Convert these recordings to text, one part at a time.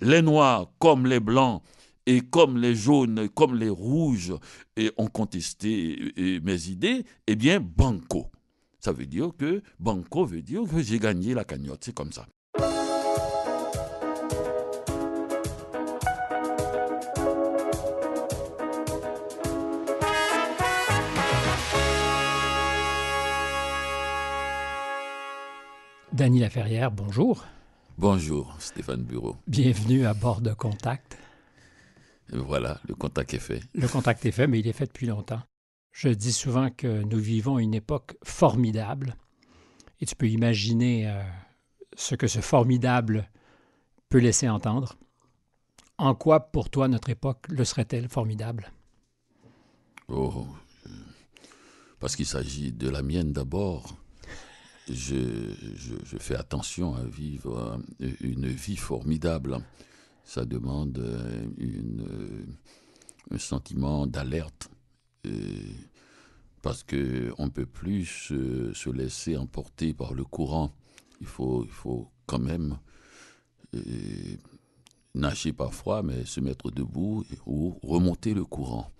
les noirs comme les blancs et comme les jaunes, comme les rouges et ont contesté mes idées, eh bien, banco. Ça veut dire que banco veut dire que j'ai gagné la cagnotte, c'est comme ça. Dany Laferrière, bonjour. Bonjour Stéphane Bureau. Bienvenue à bord de Contact. voilà, le contact est fait. Le contact est fait, mais il est fait depuis longtemps. Je dis souvent que nous vivons une époque formidable. Et tu peux imaginer euh, ce que ce formidable peut laisser entendre. En quoi, pour toi, notre époque le serait-elle formidable Oh, parce qu'il s'agit de la mienne d'abord je, fais attention à vivre euh, une vie formidable. Ça demande euh, une, euh, un sentiment d'alerte parce qu'on ne peut plus se, laisser emporter par le courant. Il faut, il faut quand même nager parfois, mais se mettre debout ou remonter le courant.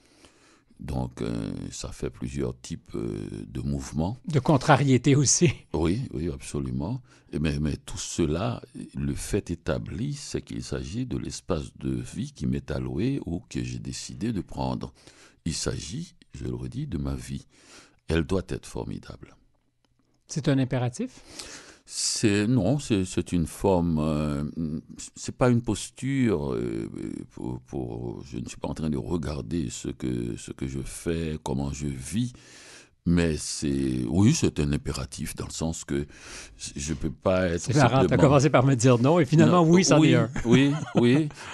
Donc, euh, ça fait plusieurs types euh, de mouvements. De contrariété aussi. Oui, oui, absolument. mais, mais tout cela, le fait établi, c'est qu'il s'agit de l'espace de vie qui m'est alloué ou que j'ai décidé de prendre. Il s'agit, je le redis, de ma vie. Elle doit être formidable. C'est un impératif c'est non, c'est une forme. Euh, c'est pas une posture. Euh, pour, je ne suis pas en train de regarder ce que ce que je fais, comment je vis. Mais c'est oui, c'est un impératif dans le sens que je peux pas être. C'est marrant, as commencé par me dire non et finalement oui, ça oui, est un. oui,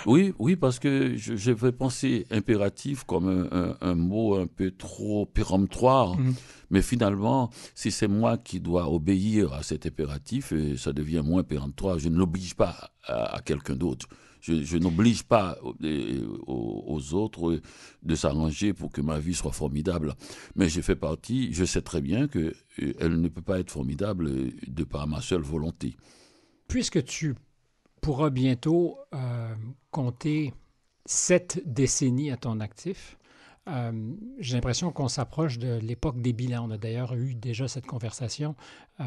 oui, oui, parce que je, je vais penser impératif comme un, mot un peu trop péremptoire. Mm-hmm. Mais finalement, si c'est moi qui dois obéir à cet impératif, ça devient moins péremptoire. Je ne l'oblige pas à, quelqu'un d'autre. Je, n'oblige pas aux, autres de s'arranger pour que ma vie soit formidable. Mais je fais partie, je sais très bien qu'elle euh, ne peut pas être formidable euh, de par ma seule volonté. Puisque tu pourras bientôt euh, compter sept décennies à ton actif, euh, j'ai l'impression qu'on s'approche de l'époque des bilans. On a d'ailleurs eu déjà cette conversation. Euh,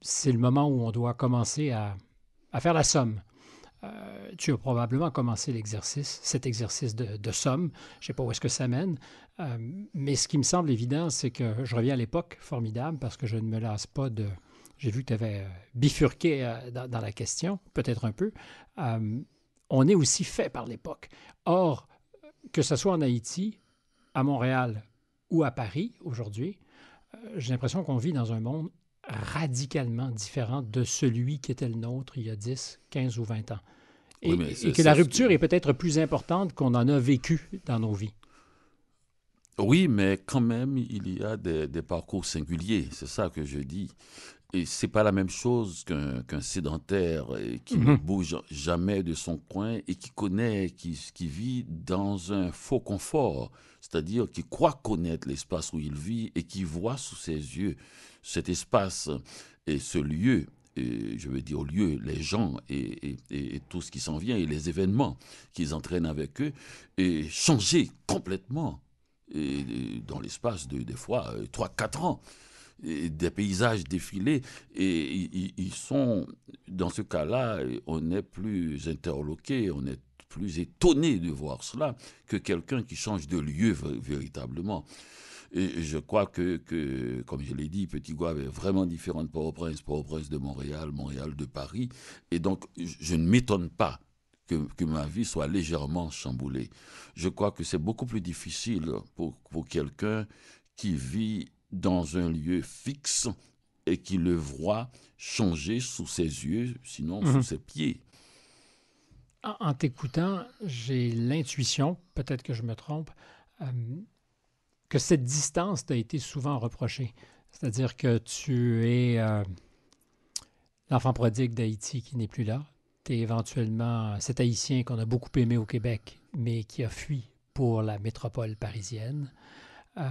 c'est le moment où on doit commencer à, faire la somme. Euh, tu as probablement commencé l'exercice, cet exercice de, somme. Je ne sais pas où est-ce que ça mène. mais ce qui me semble évident, c'est que je reviens à l'époque formidable parce que je ne me lasse pas de. J'ai vu que tu avais bifurqué dans, la question, peut-être un peu. on est aussi fait par l'époque. Or, que ce soit en Haïti à Montréal ou à Paris aujourd'hui, euh, j'ai l'impression qu'on vit dans un monde radicalement différent de celui qui était le nôtre il y a 10, 15 ou 20 ans. Et, que la rupture est peut-être plus importante qu'on en a vécu dans nos vies. Oui, mais quand même, il y a des parcours singuliers, c'est ça que je dis et c'est pas la même chose qu'un sédentaire euh, qui ne mhm. bouge jamais de son coin et qui connaît, qui, qui vit dans un faux confort, c'est-à-dire qui croit connaître l'espace où il vit et qui voit sous ses yeux cet espace et ce lieu. Et je veux dire, lieu, les gens et, tout ce qui s'en vient et les événements qu'ils entraînent avec eux, et changer complètement dans l'espace de, des fois, 3-4 euh, ans des paysages défilés. Et ils sont, dans ce cas-là, on est plus interloqué, on est plus étonné de voir cela que quelqu'un qui change de lieu véritablement. Et je crois que, comme je l'ai dit, Petit Guave est vraiment différent de Port-au-Prince, Port-au-Prince de Montréal, Montréal de Paris. Et donc, je ne m'étonne pas que, ma vie soit légèrement chamboulée. Je crois que c'est beaucoup plus difficile pour, pour quelqu'un qui vit dans un lieu fixe et qui le voit changer sous ses yeux, sinon sous mhm. ses pieds. En t'écoutant, j'ai l'intuition, peut-être que je me trompe, euh, que cette distance t'a été souvent reprochée. C'est-à-dire que tu es euh, l'enfant prodigue d'Haïti qui n'est plus là. Tu es éventuellement cet Haïtien qu'on a beaucoup aimé au Québec, mais qui a fui pour la métropole parisienne. Euh,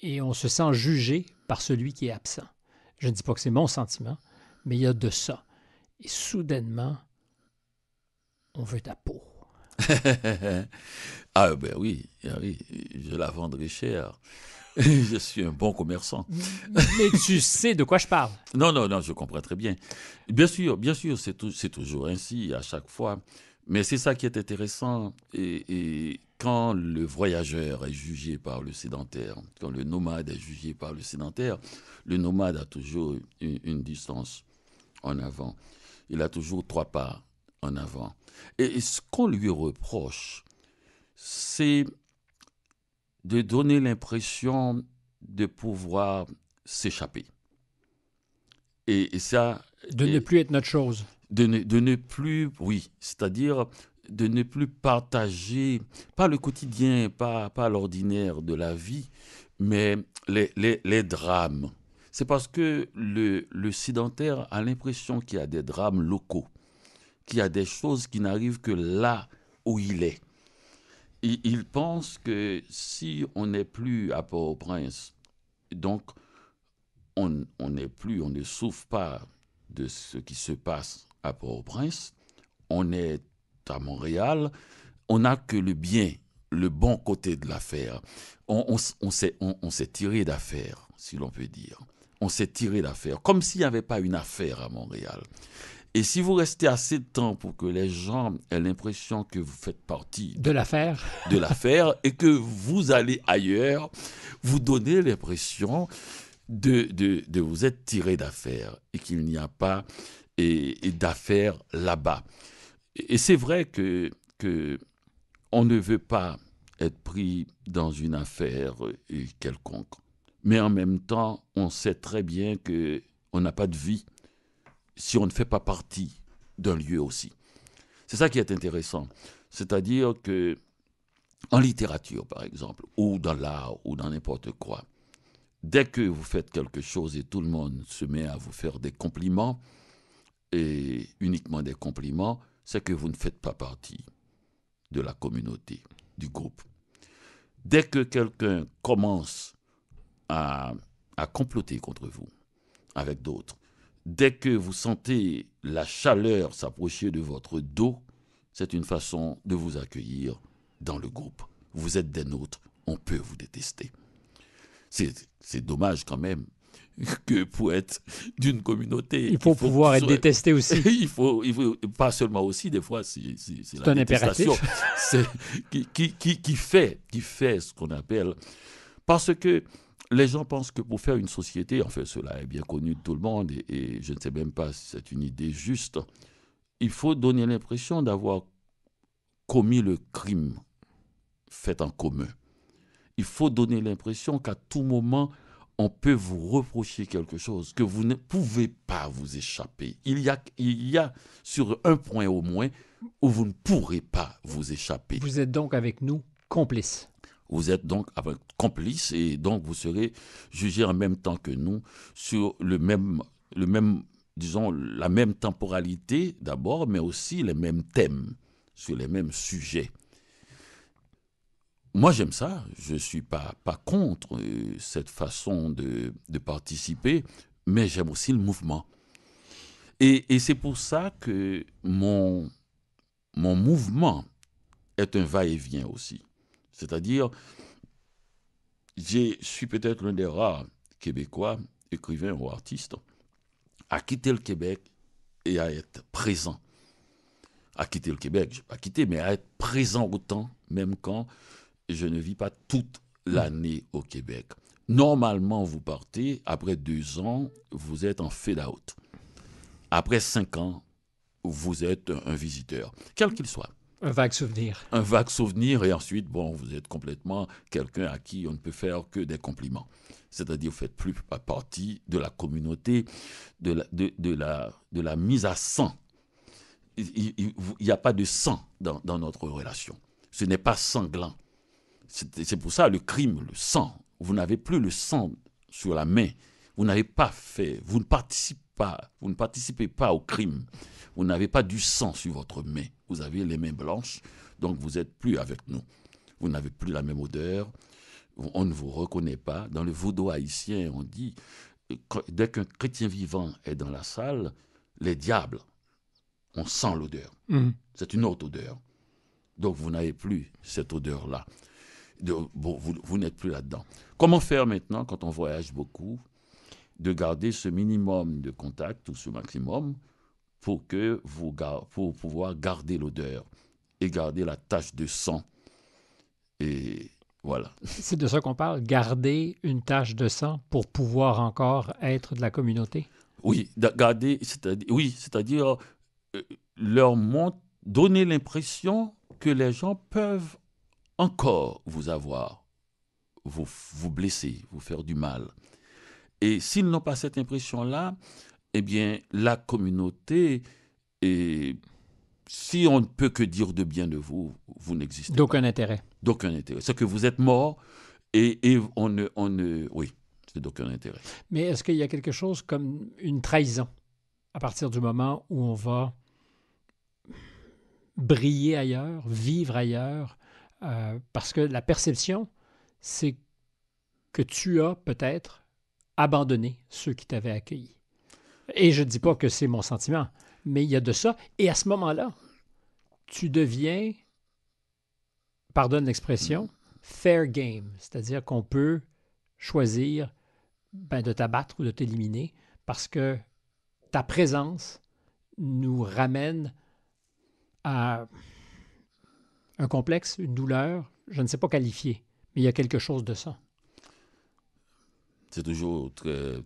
et on se sent jugé par celui qui est absent. Je ne dis pas que c'est mon sentiment, mais il y a de ça. Et soudainement, on veut ta peau. ah ben ah oui, je la vendrai cher. je suis un bon commerçant. mais tu sais de quoi je parle. Non, non, non, je comprends très bien. Bien sûr, bien sûr, c'est toujours ainsi. À chaque fois, mais c'est ça qui est intéressant. Et, quand le voyageur est jugé par le sédentaire, quand le nomade est jugé par le sédentaire, le nomade a toujours une, distance en avant. Il a toujours trois pas en avant. Et, ce qu'on lui reproche, c'est de donner l'impression de pouvoir s'échapper. Et, ça... De ne plus être notre chose de ne, plus, oui, c'est-à-dire de ne plus partager, pas le quotidien, pas, l'ordinaire de la vie, mais les, drames. C'est parce que le, le sédentaire a l'impression qu'il y a des drames locaux, qu'il y a des choses qui n'arrivent que là où il est. il pense que si on n'est plus à Port-au-Prince, donc on n'est plus, on ne souffre pas de ce qui se passe à au prince on est à Montréal, on n'a que le bien, le bon côté de l'affaire. On, on s'est tiré d'affaire, si l'on peut dire. On s'est tiré d'affaire, comme s'il n'y avait pas une affaire à Montréal. Et si vous restez assez de temps pour que les gens aient l'impression que vous faites partie de l'affaire, de l'affaire, et que vous allez ailleurs, vous donnez l'impression de, de, vous être tiré d'affaire et qu'il n'y a pas et, d'affaires là-bas. Et c'est vrai que, que on ne veut pas être pris dans une affaire euh, quelconque. Mais en même temps, on sait très bien que on n'a pas de vie si on ne fait pas partie d'un lieu aussi. C'est ça qui est intéressant. C'est-à-dire que en littérature, par exemple, ou dans l'art, ou dans n'importe quoi, dès que vous faites quelque chose et tout le monde se met à vous faire des compliments, et uniquement des compliments, c'est que vous ne faites pas partie de la communauté, du groupe. Dès que quelqu'un commence à, à comploter contre vous, avec d'autres, dès que vous sentez la chaleur s'approcher de votre dos, c'est une façon de vous accueillir dans le groupe. Vous êtes des nôtres, on peut vous détester. C'est dommage quand même, que pour être d'une communauté. Il faut, pouvoir être détesté aussi. il, faut, il pas seulement aussi, des fois, c'est la détestation qui, qui, qui, qui, fait, qui fait ce qu'on appelle. Parce que les gens pensent que pour faire une société, en fait, cela est bien connu de tout le monde, et je ne sais même pas si c'est une idée juste, il faut donner l'impression d'avoir commis le crime fait en commun. Il faut donner l'impression qu'à tout moment, on peut vous reprocher quelque chose que vous ne pouvez pas vous échapper. Il y a, il y a sur un point au moins où vous ne pourrez pas vous échapper. Vous êtes donc avec nous complices. Vous êtes donc avec complices et donc vous serez jugés en même temps que nous sur le même, le même disons, la même temporalité d'abord, mais aussi les mêmes thèmes, sur les mêmes sujets moi, j'aime ça. Je ne suis pas, pas contre euh, cette façon de, participer, mais j'aime aussi le mouvement. Et, c'est pour ça que mon, mon mouvement est un va-et-vient aussi. C'est-à-dire, je suis peut-être l'un des rares Québécois, écrivains ou artistes, à quitter le Québec et à être présent. À quitter le Québec, je vais pas quitté, mais à être présent autant, même quand je ne vis pas toute hmm. l'année au Québec. Normalement, vous partez, après deux ans, vous êtes en fade-out. Après cinq ans, vous êtes un visiteur, quel qu'il soit. Un vague souvenir. Un vague souvenir, et ensuite, bon, vous êtes complètement quelqu'un à qui on ne peut faire que des compliments. C'est-à-dire, vous ne faites plus partie de la communauté, de la, mise à sang. Il n'y a pas de sang dans notre relation. Ce n'est pas sanglant. C'est pour ça le crime, le sang. Vous n'avez plus le sang sur la main. Vous n'avez pas fait, vous ne participez pas, vous ne participez pas au crime. Vous n'avez pas du sang sur votre main. Vous avez les mains blanches, donc vous n'êtes plus avec nous. Vous n'avez plus la même odeur. On ne vous reconnaît pas. Dans le vaudou haïtien, on dit dès qu'un chrétien vivant est dans la salle, les diables, on sent l'odeur. Mmh. C'est une autre odeur. Donc vous n'avez plus cette odeur-là vous, n'êtes plus là-dedans. Comment faire maintenant, quand on voyage beaucoup, de garder ce minimum de contact ou ce maximum pour, que vous, pour pouvoir garder l'odeur et garder la tache de sang et voilà. C'est de ça qu'on parle, garder une tache de sang pour pouvoir encore être de la communauté. Oui, garder, c'est-à-dire, oui, c'est-à-dire euh, leur montre, donner l'impression que les gens peuvent encore vous avoir, vous, vous blesser, vous faire du mal. Et s'ils n'ont pas cette impression-là, eh bien, la communauté, et si on ne peut que dire de bien de vous, vous n'existez pas. D'aucun intérêt. D'aucun intérêt. C'est que vous êtes mort et, on On ne oui, c'est d'aucun intérêt. Mais est-ce qu'il y a quelque chose comme une trahison à partir du moment où on va briller ailleurs, vivre ailleurs, euh, parce que la perception, c'est que tu as peut-être abandonné ceux qui t'avaient accueilli. Et je ne dis pas que c'est mon sentiment, mais il y a de ça. Et à ce moment-là, tu deviens, pardonne l'expression, fair game, c'est-à-dire qu'on peut choisir ben, de t'abattre ou de t'éliminer parce que ta présence nous ramène à un complexe, une douleur, je ne sais pas qualifier, mais il y a quelque chose de ça. C'est toujours très.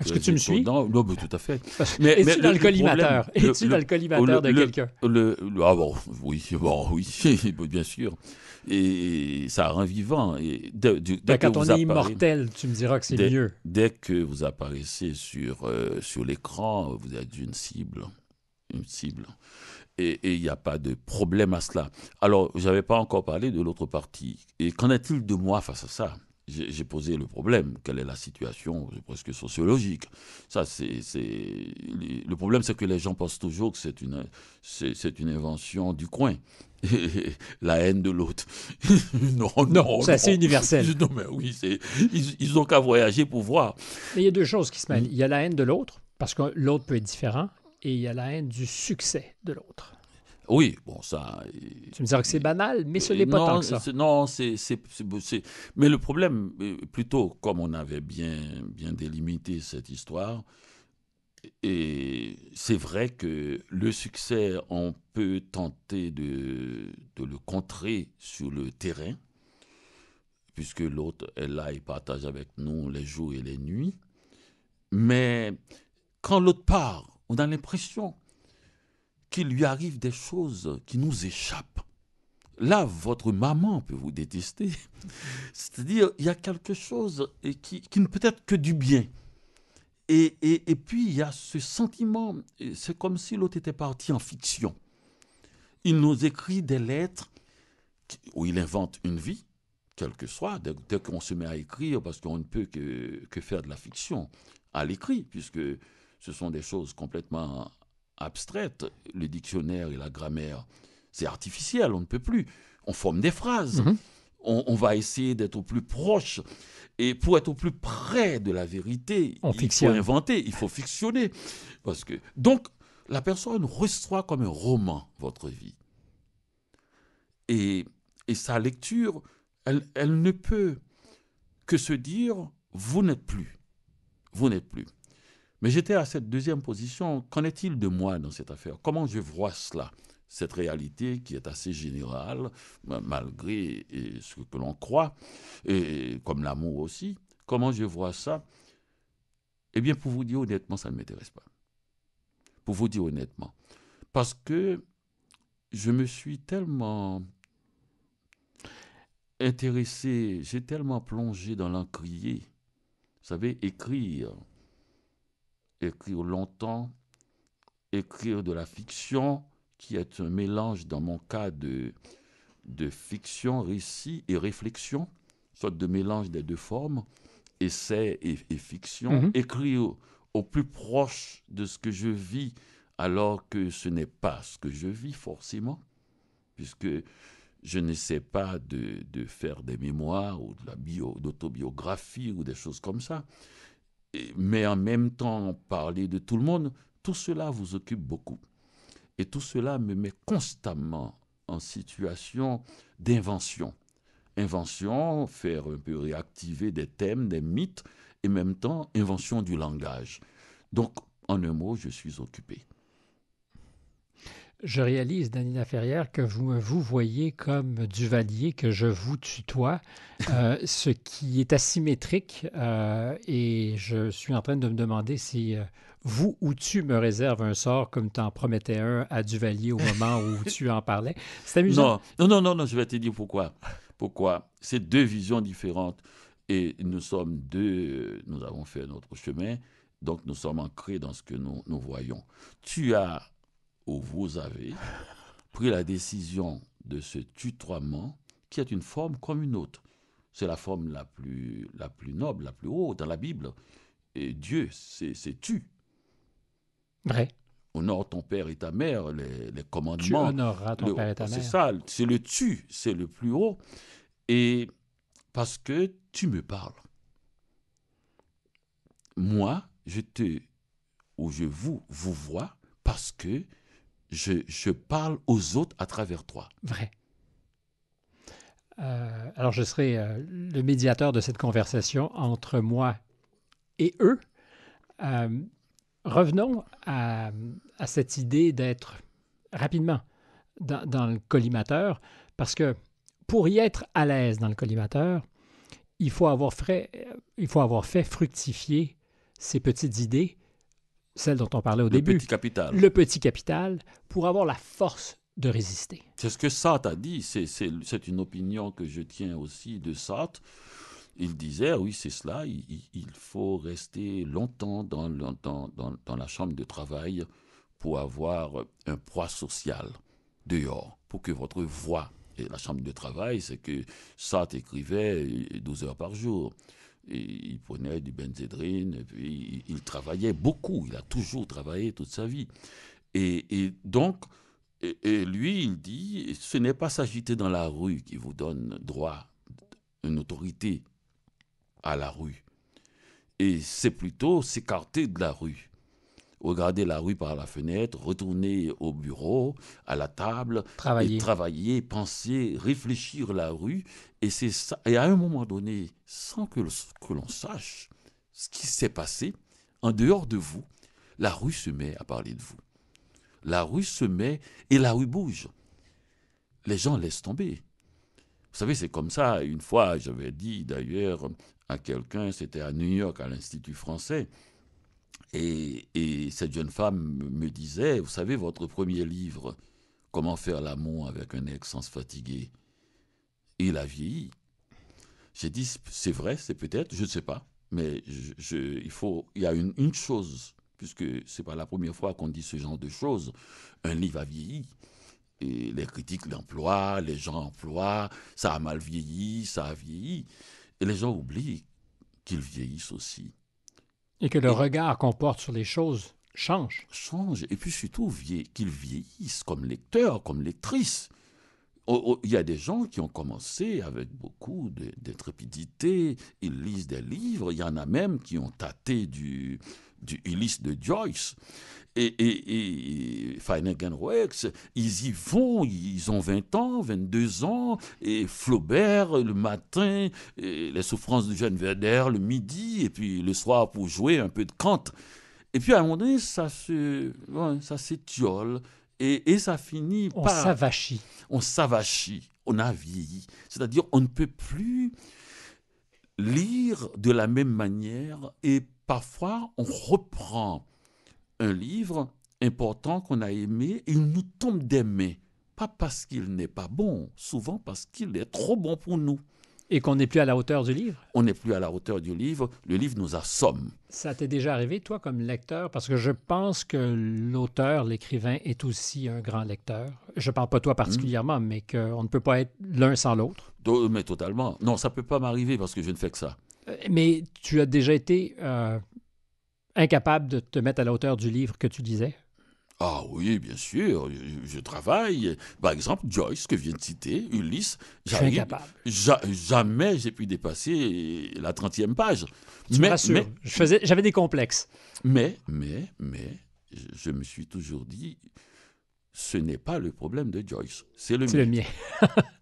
Est-ce que tu me suis? Non, mais tout à fait. Mais, Es-tu dans le, collimateur? Es-tu dans le collimateur de quelqu'un? Le, ah bon, oui, bon, oui, bien sûr. Et ça rend vivant. Et ben, quand on est immortel, tu me diras que c'est mieux. Dès que vous apparaissez sur, euh, sur l'écran, vous êtes une cible. Une cible et il n'y a pas de problème à cela. Alors, je n'avais pas encore parlé de l'autre partie. Et qu'en est-il de moi face à ça j'ai posé le problème. Quelle est la situation presque sociologique Ça, c'est le problème, c'est que les gens pensent toujours que c'est une une invention du coin. la haine de l'autre. non, non, c'est assez universel. Non, mais oui, ils, ils ont qu'à voyager pour voir. Mais il y a deux choses qui se mêlent. Mm. Il y a la haine de l'autre parce que l'autre peut être différent et il y a la haine du succès de l'autre. Oui, bon, ça. Tu me diras que c'est banal, mais ce n'est pas non, tant que ça. Non, c'est. Mais le problème, euh, plutôt, comme on avait bien, bien délimité cette histoire, et c'est vrai que le succès, on peut tenter de, de le contrer sur le terrain, puisque l'autre est là et partage avec nous les jours et les nuits. Mais quand l'autre part on a l'impression qu'il lui arrive des choses qui nous échappent. Là, votre maman peut vous détester. C'est-à-dire, il y a quelque chose qui, qui ne peut être que du bien. Et, et, puis, il y a ce sentiment, c'est comme si l'autre était parti en fiction. Il nous écrit des lettres où il invente une vie, quelle que soit, dès, qu'on se met à écrire, parce qu'on ne peut que, que faire de la fiction à l'écrit, puisque ce sont des choses complètement abstraites. Le dictionnaire et la grammaire, c'est artificiel, on ne peut plus. On forme des phrases. Mhm. On, va essayer d'être au plus proche. Et pour être au plus près de la vérité, il faut inventer, il faut fictionner. Parce que, donc, la personne reçoit comme un roman votre vie. Et, sa lecture, elle ne peut que se dire, vous n'êtes plus. Vous n'êtes plus. Mais j'étais à cette deuxième position. Qu'en est-il de moi dans cette affaire Comment je vois cela cette réalité qui est assez générale, malgré ce que l'on croit, et comme l'amour aussi. Comment je vois ça Eh bien, pour vous dire honnêtement, ça ne m'intéresse pas. Pour vous dire honnêtement. Parce que je me suis tellement intéressé, j'ai tellement plongé dans l'encrier, vous savez, écrire, écrire longtemps, écrire de la fiction, qui est un mélange, dans mon cas, de, de fiction, récit et réflexion, sorte de mélange des deux formes, essai et, fiction, mhm. écrire au, plus proche de ce que je vis, alors que ce n'est pas ce que je vis forcément, puisque je n'essaie pas de, faire des mémoires ou de la d'autobiographie ou des choses comme ça mais en même temps parler de tout le monde, tout cela vous occupe beaucoup. Et tout cela me met constamment en situation d'invention. Invention, faire un peu réactiver des thèmes, des mythes, et en même temps invention du langage. Donc, en un mot, je suis occupé. Je réalise, Danina Ferrière, que vous vous voyez comme Duvalier, que je vous tutoie, euh, ce qui est asymétrique. Euh, et je suis en train de me demander si euh, vous ou tu me réserves un sort comme tu en promettais un à Duvalier au moment où tu en parlais. C'est amusant. Non, non, non, non, je vais te dire pourquoi. Pourquoi C'est deux visions différentes. Et nous sommes deux, nous avons fait notre chemin, donc nous sommes ancrés dans ce que nous, nous voyons. Tu as où vous avez pris la décision de ce tutoiement qui est une forme comme une autre. C'est la forme la plus, la plus noble, la plus haute dans la Bible. Et Dieu, c'est tu. Vrai. Honore ton père et ta mère, les, les commandements. Tu honoreras ton père et ta mère. C'est ça, c'est le tu, c'est le plus haut. Et parce que tu me parles. Moi, je te, ou je vous, vous vois, parce que je, parle aux autres à travers toi. Vrai. Euh, alors, je serai euh, le médiateur de cette conversation entre moi et eux. Euh, revenons à, cette idée d'être rapidement dans, le collimateur, parce que pour y être à l'aise dans le collimateur, il faut avoir fait, il faut avoir fait fructifier ces petites idées celle dont on parlait au début. Le petit capital. Le petit capital pour avoir la force de résister. C'est ce que Sartre a dit. C'est une opinion que je tiens aussi de Sartre. Il disait, ah oui, c'est cela, il, faut rester longtemps dans, dans, la chambre de travail pour avoir un poids social dehors, pour que votre voix, et la chambre de travail, c'est que Sartre écrivait 12 heures par jour il prenait du benzédrine, puis il, travaillait beaucoup, il a toujours travaillé toute sa vie. Et, donc, lui, il dit, ce n'est pas s'agiter dans la rue qui vous donne droit, une autorité à la rue. Et c'est plutôt s'écarter de la rue regarder la rue par la fenêtre, retourner au bureau, à la table, travailler, travailler penser, réfléchir la rue. Et, et à un moment donné, sans que, que l'on sache ce qui s'est passé, en dehors de vous, la rue se met à parler de vous. La rue se met et la rue bouge. Les gens laissent tomber. Vous savez, c'est comme ça. Une fois, j'avais dit d'ailleurs à quelqu'un, c'était à New York, à l'Institut français, et, cette jeune femme me disait, vous savez, votre premier livre, Comment faire l'amour avec un ex sans se fatiguer, il a vieilli. J'ai dit, c'est vrai, c'est peut-être, je ne sais pas, mais il, faut, il y a une, chose, puisque ce n'est pas la première fois qu'on dit ce genre de choses, un livre a vieilli. les critiques l'emploient, les gens emploient, ça a mal vieilli, ça a vieilli. Et les gens oublient qu'ils vieillissent aussi. Et que le regard qu'on porte sur les choses change. Change. Et puis surtout qu'ils vieillissent comme lecteurs, comme lectrices. Il y a des gens qui ont commencé avec beaucoup d'intrépidité, ils lisent des livres, il y en a même qui ont tâté du, du de Joyce et, et, et ils y vont, ils ont 20 ans, 22 ans, et Flaubert le matin, et les souffrances du jeune Werder le midi, et puis le soir pour jouer un peu de Kant. Et puis à un moment donné, ça se, ça s'étiole, et, et, ça finit par... On s'avachit. On s'avachit, on a vieilli. C'est-à-dire, on ne peut plus lire de la même manière, et parfois, on reprend un livre important qu'on a aimé, il nous tombe d'aimer. Pas parce qu'il n'est pas bon, souvent parce qu'il est trop bon pour nous. Et qu'on n'est plus à la hauteur du livre On n'est plus à la hauteur du livre. Le livre nous assomme. Ça t'est déjà arrivé, toi, comme lecteur Parce que je pense que l'auteur, l'écrivain, est aussi un grand lecteur. Je ne parle pas toi hmm. particulièrement, mais qu'on ne peut pas être l'un sans l'autre. Mais totalement. Non, ça ne peut pas m'arriver parce que je ne fais que ça. Euh, mais tu as déjà été euh, incapable de te mettre à la hauteur du livre que tu disais? Ah oui, bien sûr, je, travaille. Par exemple, Joyce, que vient de citer, Ulysse, jamais j'ai pu dépasser la 30e page. Tu mais, j'avais des complexes. Mais, mais, mais, je, me suis toujours dit, ce n'est pas le problème de Joyce, c'est le mien. Le mien.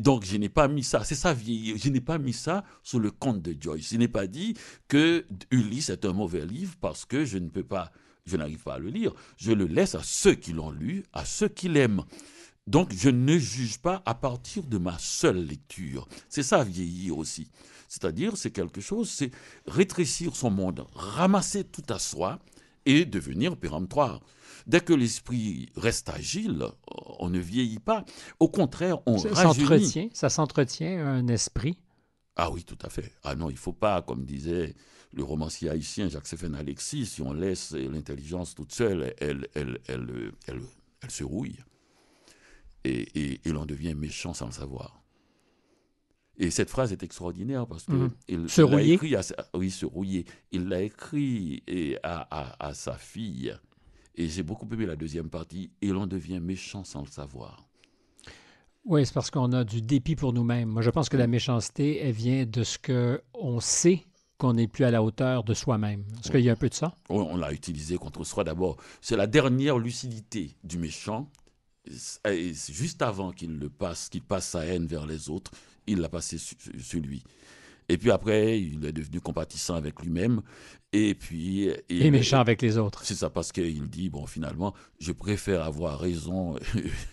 Donc je n'ai pas mis ça, c'est ça, vieillir, je n'ai pas mis ça sur le compte de Joyce. Je n'ai pas dit que Ulysse est un mauvais livre parce que je ne peux pas, je n'arrive pas à le lire. Je le laisse à ceux qui l'ont lu, à ceux qui l'aiment. Donc je ne juge pas à partir de ma seule lecture. C'est ça vieillir aussi. C'est-à-dire c'est quelque chose, c'est rétrécir son monde, ramasser tout à soi et devenir péremptoire. Dès que l'esprit reste agile, on ne vieillit pas. Au contraire, on ça Ça s'entretient, un esprit. Ah oui, tout à fait. Ah non, il ne faut pas, comme disait le romancier haïtien jacques séphane Alexis, si on laisse l'intelligence toute seule, elle, se rouille. Et, l'on devient méchant sans le savoir. Et cette phrase est extraordinaire parce que mhm. il, se Écrit oui, se rouiller. Il l'a écrit à, sa fille et j'ai beaucoup aimé la deuxième partie, et l'on devient méchant sans le savoir. Oui, c'est parce qu'on a du dépit pour nous-mêmes. Moi, je pense que la méchanceté, elle vient de ce qu'on sait qu'on n'est plus à la hauteur de soi-même. Est-ce qu'il y a un peu de ça? Oui, on l'a utilisé contre soi d'abord. C'est la dernière lucidité du méchant. juste avant qu'il le passe, qu'il passe sa haine vers les autres, il l'a passé sur lui. Et puis après, il est devenu compatissant avec lui-même et puis. Et, méchant avec les autres. C'est ça, parce qu'il dit bon, finalement, je préfère avoir raison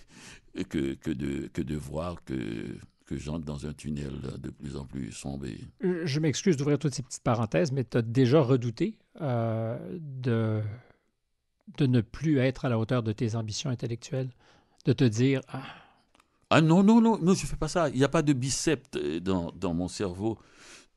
que, de, voir que j'entre dans un tunnel de plus en plus sombre. Euh, je m'excuse d'ouvrir toutes ces petites parenthèses, mais tu as déjà redouté euh, de, de ne plus être à la hauteur de tes ambitions intellectuelles, de te dire Ah, ah non, non, non, non, je ne fais pas ça. Il n'y a pas de biceps euh, dans, dans mon cerveau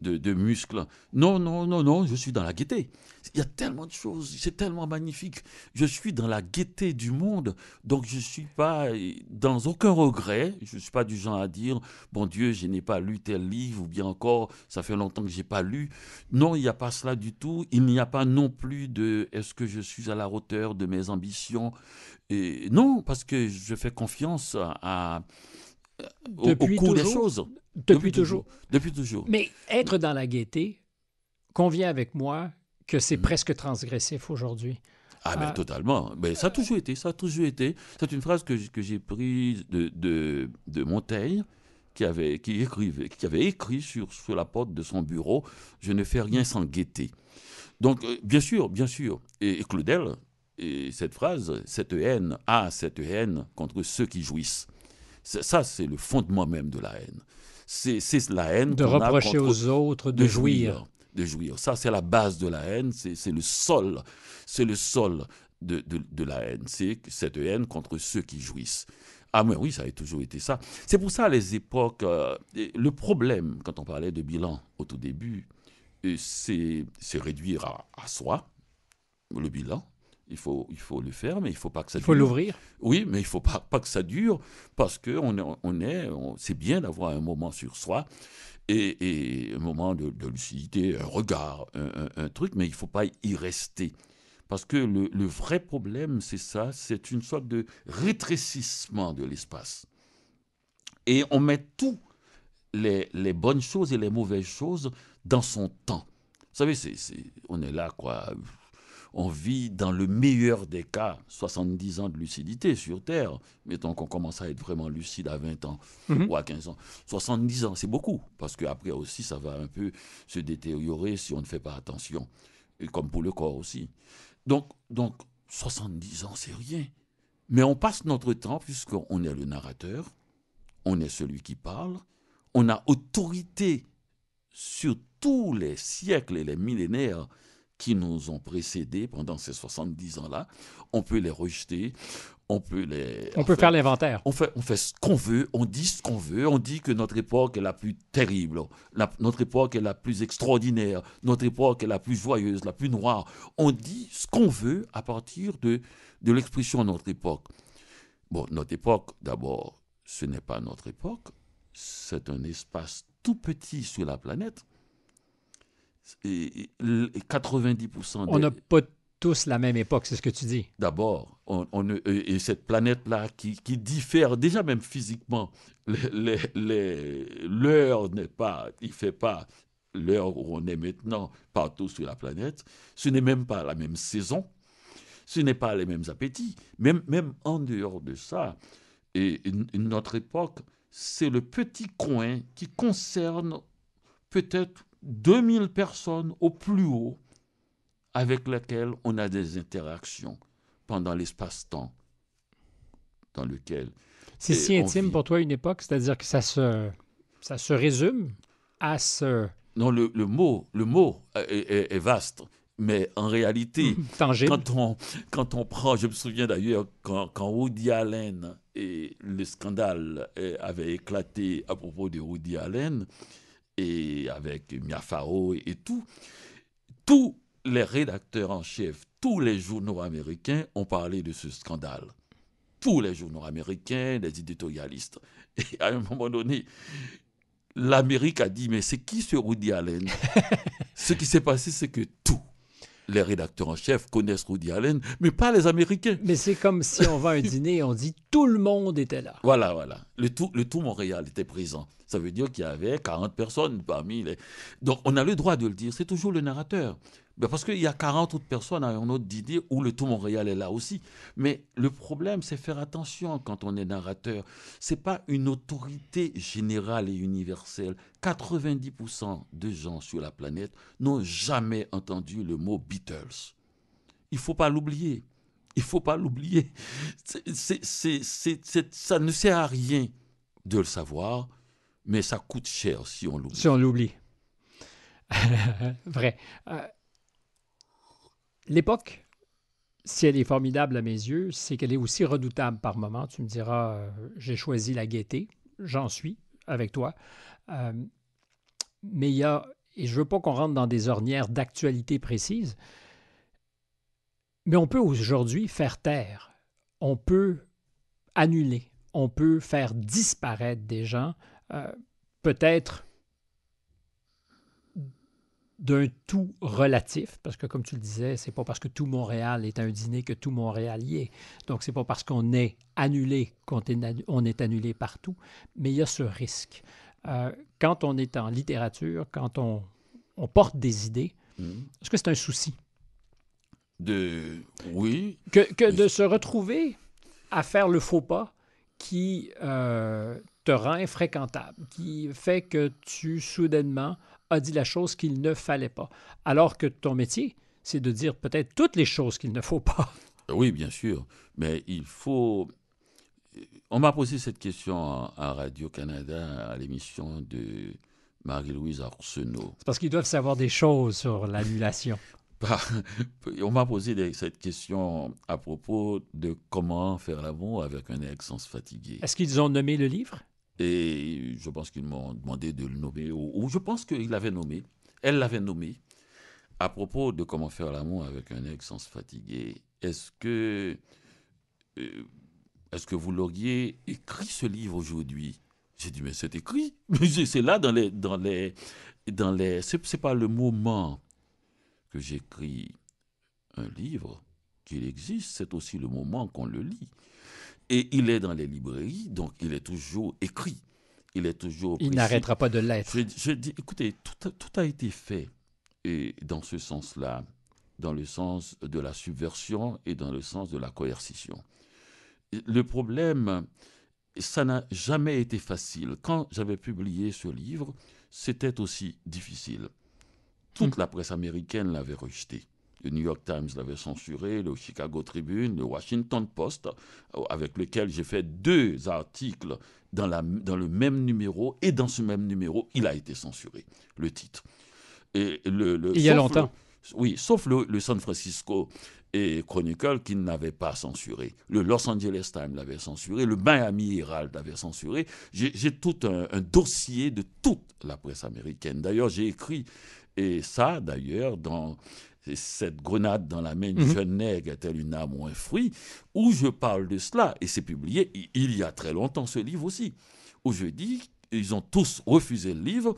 de, muscles. Non, non, non, non, je suis dans la gaieté. Il y a tellement de choses, c'est tellement magnifique. Je suis dans la gaieté du monde, donc je ne suis pas dans aucun regret. Je ne suis pas du genre à dire, bon Dieu, je n'ai pas lu tel livre, ou bien encore, ça fait longtemps que je n'ai pas lu. Non, il n'y a pas cela du tout. Il n'y a pas non plus de, est-ce que je suis à la hauteur de mes ambitions Et Non, parce que je fais confiance à au, depuis choses. Depuis, toujours. Depuis toujours. Mais être dans la gaieté, convient avec moi que c'est mm. presque transgressif aujourd'hui. Ah, mais ah. totalement. Mais ça a toujours été, ça a toujours été. C'est une phrase que, j'ai prise de, de, Montaigne, qui avait, qui écrivait, qui avait écrit sur, sur la porte de son bureau Je ne fais rien sans gaieté. Donc, euh, bien sûr, bien sûr. Et, et, Claudel, et cette phrase, cette haine, a cette haine contre ceux qui jouissent. Ça, c'est le fondement même de la haine. C'est la haine. De reprocher a aux autres de, jouir. De jouir. Ça, c'est la base de la haine. C'est le sol. C'est le sol de, la haine. C'est cette haine contre ceux qui jouissent. Ah mais oui, ça a toujours été ça. C'est pour ça les époques. Euh, le problème, quand on parlait de bilan au tout début, euh, c'est réduire à, soi le bilan, il faut, il faut le faire, mais il ne faut pas que ça dure. Il faut l'ouvrir. Oui, mais il ne faut pas, pas que ça dure, parce que on on est, on, c'est bien d'avoir un moment sur soi et, un moment de, lucidité, un regard, un, truc, mais il ne faut pas y rester. Parce que le, vrai problème, c'est ça, c'est une sorte de rétrécissement de l'espace. Et on met tout, les, bonnes choses et les mauvaises choses dans son temps. Vous savez, on est là, quoi, on vit dans le meilleur des cas 70 ans de lucidité sur Terre. Mettons qu'on commence à être vraiment lucide à 20 ans mhm. ou à 15 ans. 70 ans, c'est beaucoup, parce qu'après aussi, ça va un peu se détériorer si on ne fait pas attention, et comme pour le corps aussi. Donc, donc 70 ans, c'est rien. Mais on passe notre temps, puisqu'on est le narrateur, on est celui qui parle, on a autorité sur tous les siècles et les millénaires qui nous ont précédés pendant ces 70 ans-là. On peut les rejeter, on peut les... On, peut faire l'inventaire. On fait, on fait ce qu'on veut, on dit ce qu'on veut, on dit que notre époque est la plus terrible, notre époque est la plus extraordinaire, notre époque est la plus joyeuse, la plus noire. On dit ce qu'on veut à partir de, de l'expression de notre époque. Bon, notre époque, d'abord, ce n'est pas notre époque, c'est un espace tout petit sur la planète 90%. On n'a pas tous la même époque, c'est ce que tu dis. D'abord, cette planète-là qui, diffère déjà même physiquement, l'heure n'est pas, il fait pas l'heure où on est maintenant partout sur la planète. Ce n'est même pas la même saison, ce n'est pas les mêmes appétits. Même, en dehors de ça, et, et notre époque, c'est le petit coin qui concerne peut-être 2000 personnes au plus haut avec lesquelles on a des interactions pendant l'espace-temps dans lequel. C'est si intime pour toi une époque, c'est-à-dire que ça se, ça se résume à ce. Non, le, mot, le mot est, vaste. Mais en réalité, quand on, quand on prend, je me souviens d'ailleurs quand, quand Woody Allen et le scandale avait éclaté à propos de Woody Allen, et avec Mia Farrow et, tout, tous les rédacteurs en chef, tous les journaux américains ont parlé de ce scandale. Tous les journaux américains, les éditorialistes. Et à un moment donné, l'Amérique a dit, mais c'est qui ce Rudy Allen Ce qui s'est passé, c'est que tout, les rédacteurs en chef connaissent Rudy Allen, mais pas les Américains. Mais c'est comme si on va à un dîner et on dit tout le monde était là. Voilà, voilà. Le tout, le tout Montréal était présent. Ça veut dire qu'il y avait 40 personnes parmi les. Donc on a le droit de le dire. C'est toujours le narrateur. Ben, parce qu'il y a 40 autres personnes avec hein, une autre idée où le tout Montréal est là aussi. Mais le problème, c'est faire attention quand on est narrateur. C'est pas une autorité générale et universelle. 90% de gens sur la planète n'ont jamais entendu le mot Beatles. Il faut pas l'oublier. Il faut pas l'oublier. Ça ne sert à rien de le savoir, mais ça coûte cher si on l'oublie. Si on l'oublie. Vrai. Euh, l'époque, si elle est formidable à mes yeux, c'est qu'elle est aussi redoutable par moments. Tu me diras, euh, j'ai choisi la gaieté, j'en suis avec toi. Euh, mais il y a, et je veux pas qu'on rentre dans des ornières d'actualité précise, mais on peut aujourd'hui faire taire, on peut annuler, on peut faire disparaître des gens, euh, peut-être d'un tout relatif, parce que comme tu le disais, c'est pas parce que tout Montréal est un dîner que tout Montréal y est. Donc c'est pas parce qu'on est annulé qu'on est annulé partout, mais il y a ce risque. Euh, quand on est en littérature, quand on, porte des idées, mm-hmm. est-ce que c'est un souci? De... Oui. Que, de se retrouver à faire le faux pas qui euh, te rend infréquentable, qui fait que tu, soudainement, a dit la chose qu'il ne fallait pas. Alors que ton métier, c'est de dire peut-être toutes les choses qu'il ne faut pas. Euh, oui, bien sûr. Mais il faut. On m'a posé cette question à Radio-Canada, à l'émission de Marie-Louise Arsenault. C'est parce qu'ils doivent savoir des choses sur l'annulation. Bah, on m'a posé cette question à propos de comment faire l'amour avec un ex sans se fatiguer. Est-ce qu'ils ont nommé le livre et je pense qu'ils m'ont demandé de le nommer, ou, je pense qu'il l'avait nommé, elle l'avait nommé, à propos de comment faire l'amour avec un ex sans se fatiguer. Est-ce que, euh, est-ce que vous l'auriez écrit ce livre aujourd'hui J'ai dit, mais c'est écrit. c'est là dans les. Dans les, dans les c'est pas le moment que j'écris un livre qu'il existe, c'est aussi le moment qu'on le lit. Et il est dans les librairies, donc il est toujours écrit. Il est toujours. Il n'arrêtera pas de l'être. Je, dis, écoutez, tout a, été fait et dans ce sens-là, dans le sens de la subversion et dans le sens de la coercition. Le problème, ça n'a jamais été facile. Quand j'avais publié ce livre, c'était aussi difficile. Toute hum. la presse américaine l'avait rejeté. Le New York Times l'avait censuré, le Chicago Tribune, le Washington Post, avec lequel j'ai fait deux articles dans, le même numéro, et dans ce même numéro, il a été censuré, le titre. Et il y a longtemps. oui, sauf le, San Francisco Chronicle qui n'avait pas censuré. Le Los Angeles Times l'avait censuré, le Miami Herald l'avait censuré. J'ai tout un, un, dossier de toute la presse américaine. D'ailleurs, j'ai écrit, et ça d'ailleurs, dans cette grenade dans la main, une mhm. jeune nègre est-elle une âme ou un fruit Où je parle de cela, et c'est publié il y a très longtemps, ce livre aussi, où je dis, ils ont tous refusé le livre,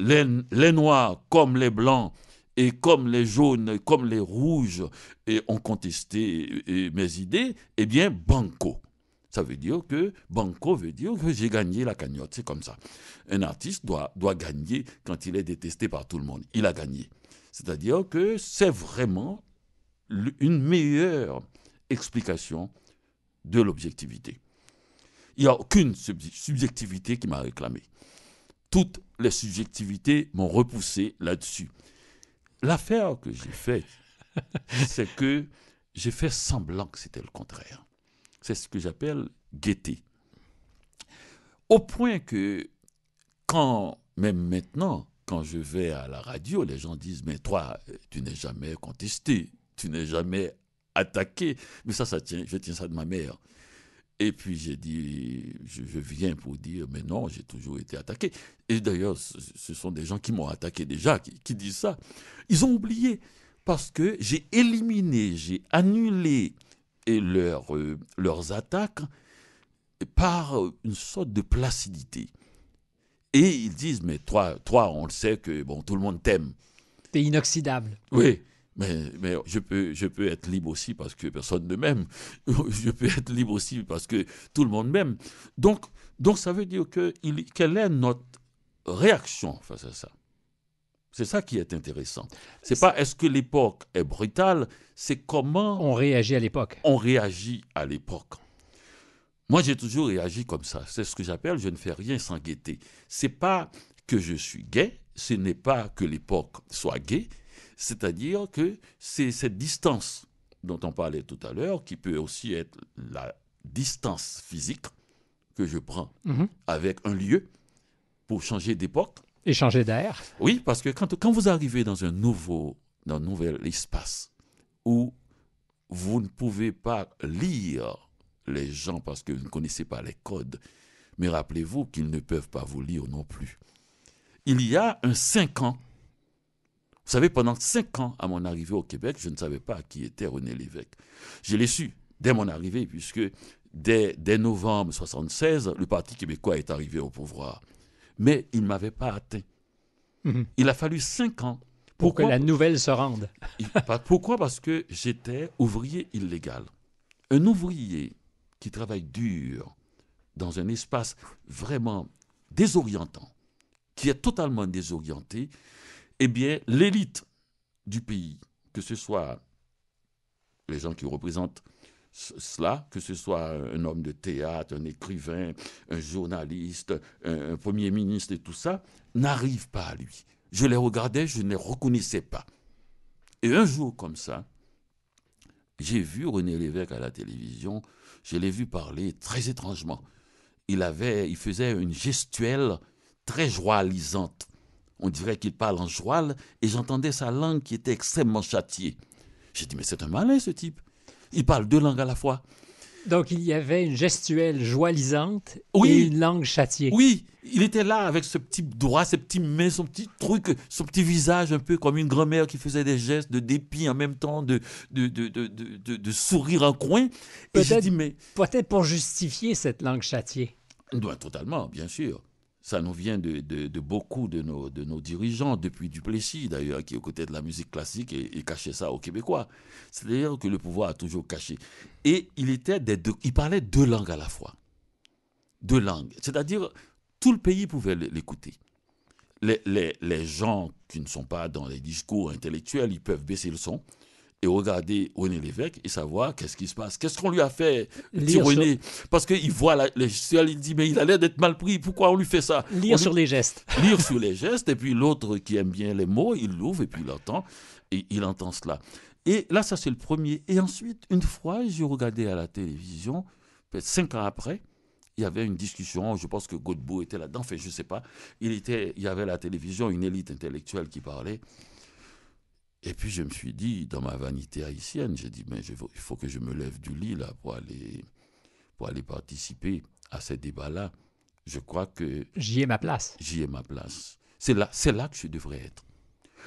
les, noirs comme les blancs, et comme les jaunes, comme les rouges et ont contesté mes idées, eh bien, banco. Ça veut dire que banco veut dire que j'ai gagné la cagnotte. C'est comme ça. Un artiste doit, doit gagner quand il est détesté par tout le monde. Il a gagné. C'est-à-dire que c'est vraiment une meilleure explication de l'objectivité. Il n'y a aucune subjectivité qui m'a réclamé. Toutes les subjectivités m'ont repoussé là-dessus. L'affaire que j'ai faite, c'est que j'ai fait semblant que c'était le contraire. C'est ce que j'appelle gaieté. Au point que, quand même maintenant, quand je vais à la radio, les gens disent, mais toi, tu n'es jamais contesté, tu n'es jamais attaqué. Mais ça, ça tient, je tiens ça de ma mère. Et puis j'ai dit, je, viens pour dire, mais non, j'ai toujours été attaqué. Et d'ailleurs, ce, sont des gens qui m'ont attaqué déjà, qui, disent ça. Ils ont oublié, parce que j'ai éliminé, j'ai annulé euh, leurs attaques par une sorte de placidité. Et ils disent, mais toi, toi on le sait que bon, tout le monde t'aime. T'es inoxydable. Oui. Mais, mais, je, peux, je peux être libre aussi parce que personne ne m'aime. Je peux être libre aussi parce que tout le monde m'aime. Donc, donc, ça veut dire que quelle est notre réaction face à ça C'est ça qui est intéressant. C'est n'est pas est-ce que l'époque est brutale, c'est comment... On réagit à l'époque. On réagit à l'époque. Moi, j'ai toujours réagi comme ça. C'est ce que j'appelle je ne fais rien sans gaieté. C'est pas que je suis gay, ce n'est pas que l'époque soit gay, c'est-à-dire que c'est cette distance dont on parlait tout à l'heure, qui peut aussi être la distance physique que je prends mhm. avec un lieu pour changer d'époque. Et changer d'air. Oui, parce que quand, quand vous arrivez dans un nouveau, dans un nouvel espace où vous ne pouvez pas lire les gens parce que vous ne connaissez pas les codes. Mais rappelez-vous qu'ils ne peuvent pas vous lire non plus. Il y a un cinq ans, vous savez, pendant cinq ans à mon arrivée au Québec, je ne savais pas qui était René Lévesque. Je l'ai su dès mon arrivée, puisque dès, novembre 1976, le Parti québécois est arrivé au pouvoir. Mais il ne m'avait pas atteint. Mhm. Il a fallu cinq ans. Pour que la nouvelle se rende. pourquoi Parce que j'étais ouvrier illégal. Un ouvrier qui travaille dur dans un espace vraiment désorientant, qui est totalement désorienté, eh bien, l'élite du pays, que ce soit les gens qui représentent cela, que ce soit un homme de théâtre, un écrivain, un journaliste, un, premier ministre et tout ça, n'arrive pas à lui. Je les regardais, je ne les reconnaissais pas. Et un jour comme ça, j'ai vu René Lévesque à la télévision je l'ai vu parler très étrangement. Il avait, il faisait une gestuelle très joalisante. On dirait qu'il parle en joie, et j'entendais sa langue qui était extrêmement châtiée. J'ai dit, mais c'est un malin ce type. Il parle deux langues à la fois. Donc, il y avait une gestuelle joalisante et une langue châtiée. Oui, il était là avec ce petit doigt, ses petites mains, son petit truc, son petit visage, un peu comme une grand-mère qui faisait des gestes de dépit en même temps, de, de, de, de, sourire en coin. peut-être, dit, mais... peut-être pour justifier cette langue châtiée. Doit totalement, bien sûr. Ça nous vient de, beaucoup de nos, de nos, dirigeants, depuis Duplessis d'ailleurs, qui écoutait de la musique classique et, cachait ça aux Québécois. C'est-à-dire que le pouvoir a toujours caché. Et il, était des deux, il parlait deux langues à la fois. Deux langues. C'est-à-dire, tout le pays pouvait l'écouter. Les, les, gens qui ne sont pas dans les discours intellectuels, ils peuvent baisser le son et regarder René Lévesque et savoir qu'est-ce qui se passe. Qu'est-ce qu'on lui a fait, petit parce René il Parce qu'il voit la, les il dit, mais il a l'air d'être mal pris, pourquoi on lui fait ça Lire sur les gestes. Lire sur les gestes, et puis l'autre qui aime bien les mots, il l'ouvre et puis il entend, et il entend cela. Et là, ça c'est le premier. Et ensuite, une fois, j'ai regardé à la télévision, cinq ans après, il y avait une discussion, je pense que Godbout était là-dedans, enfin je ne sais pas, il, était, il y avait à la télévision une élite intellectuelle qui parlait, et puis je me suis dit, dans ma vanité haïtienne, j'ai dit, mais il faut, que je me lève du lit là pour aller, pour aller participer à ces débats-là. Je crois que... J'y ai ma place. J'y ai ma place. C'est là, c'est là que je devrais être.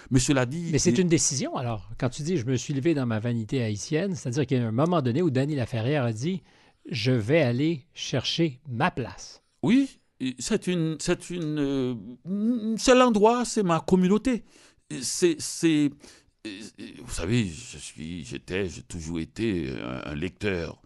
Mais cela dit... Mais c'est une décision alors. Quand tu dis, je me suis levé dans ma vanité haïtienne, c'est-à-dire qu'il y a un moment donné où Danny Laferrière a dit, je vais aller chercher ma place. Oui, c'est une... C'est une... Euh, c'est l'endroit, c'est ma communauté. C'est... c'est vous savez, je suis, j'étais, j'ai toujours été un, lecteur.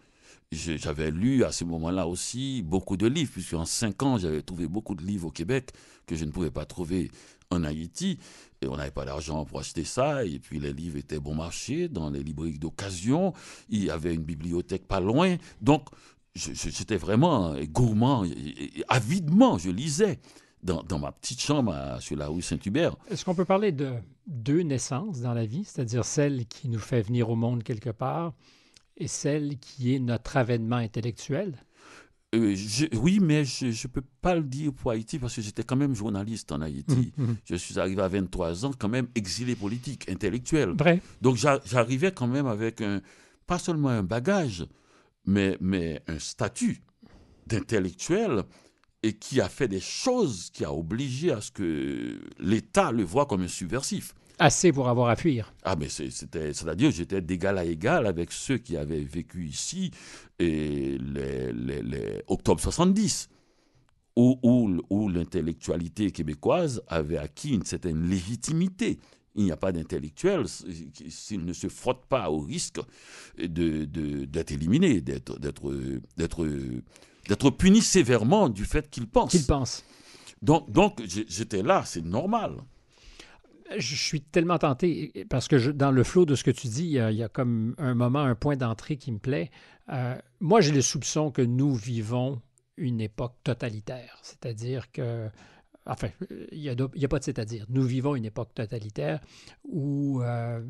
J'avais lu à ce moment-là aussi beaucoup de livres, puisque en cinq ans, j'avais trouvé beaucoup de livres au Québec que je ne pouvais pas trouver en Haïti. Et on n'avait pas d'argent pour acheter ça. Et puis les livres étaient bon marché dans les librairies d'occasion. Il y avait une bibliothèque pas loin. Donc, j'étais vraiment gourmand, avidement, je lisais dans, ma petite chambre sur la rue Saint-Hubert. Est-ce qu'on peut parler de deux naissances dans la vie, c'est-à-dire celle qui nous fait venir au monde quelque part et celle qui est notre avènement intellectuel. Euh, oui, mais je ne peux pas le dire pour Haïti parce que j'étais quand même journaliste en Haïti. Hum, hum. Je suis arrivé à 23 ans, quand même exilé politique, intellectuel. Donc j'arrivais quand même avec un, pas seulement un bagage, mais, mais un statut d'intellectuel et qui a fait des choses qui a obligé à ce que l'État le voit comme un subversif. Assez pour avoir à fuir. Ah, mais c'était, c'est-à-dire j'étais d'égal à égal avec ceux qui avaient vécu ici et les, octobre 70, où, où l'intellectualité québécoise avait acquis une certaine légitimité il n'y a pas d'intellectuel s'il ne se frotte pas au risque d'être de, éliminé, d'être puni sévèrement du fait qu'il pense. Qu'il pense. Donc, donc j'étais là, c'est normal. Je suis tellement tenté, parce que dans le flot de ce que tu dis, il y a, comme un moment, un point d'entrée qui me plaît. Euh, moi, j'ai le soupçon que nous vivons une époque totalitaire, c'est-à-dire que Enfin, il n'y a, pas de c'est-à-dire. Nous vivons une époque totalitaire où euh,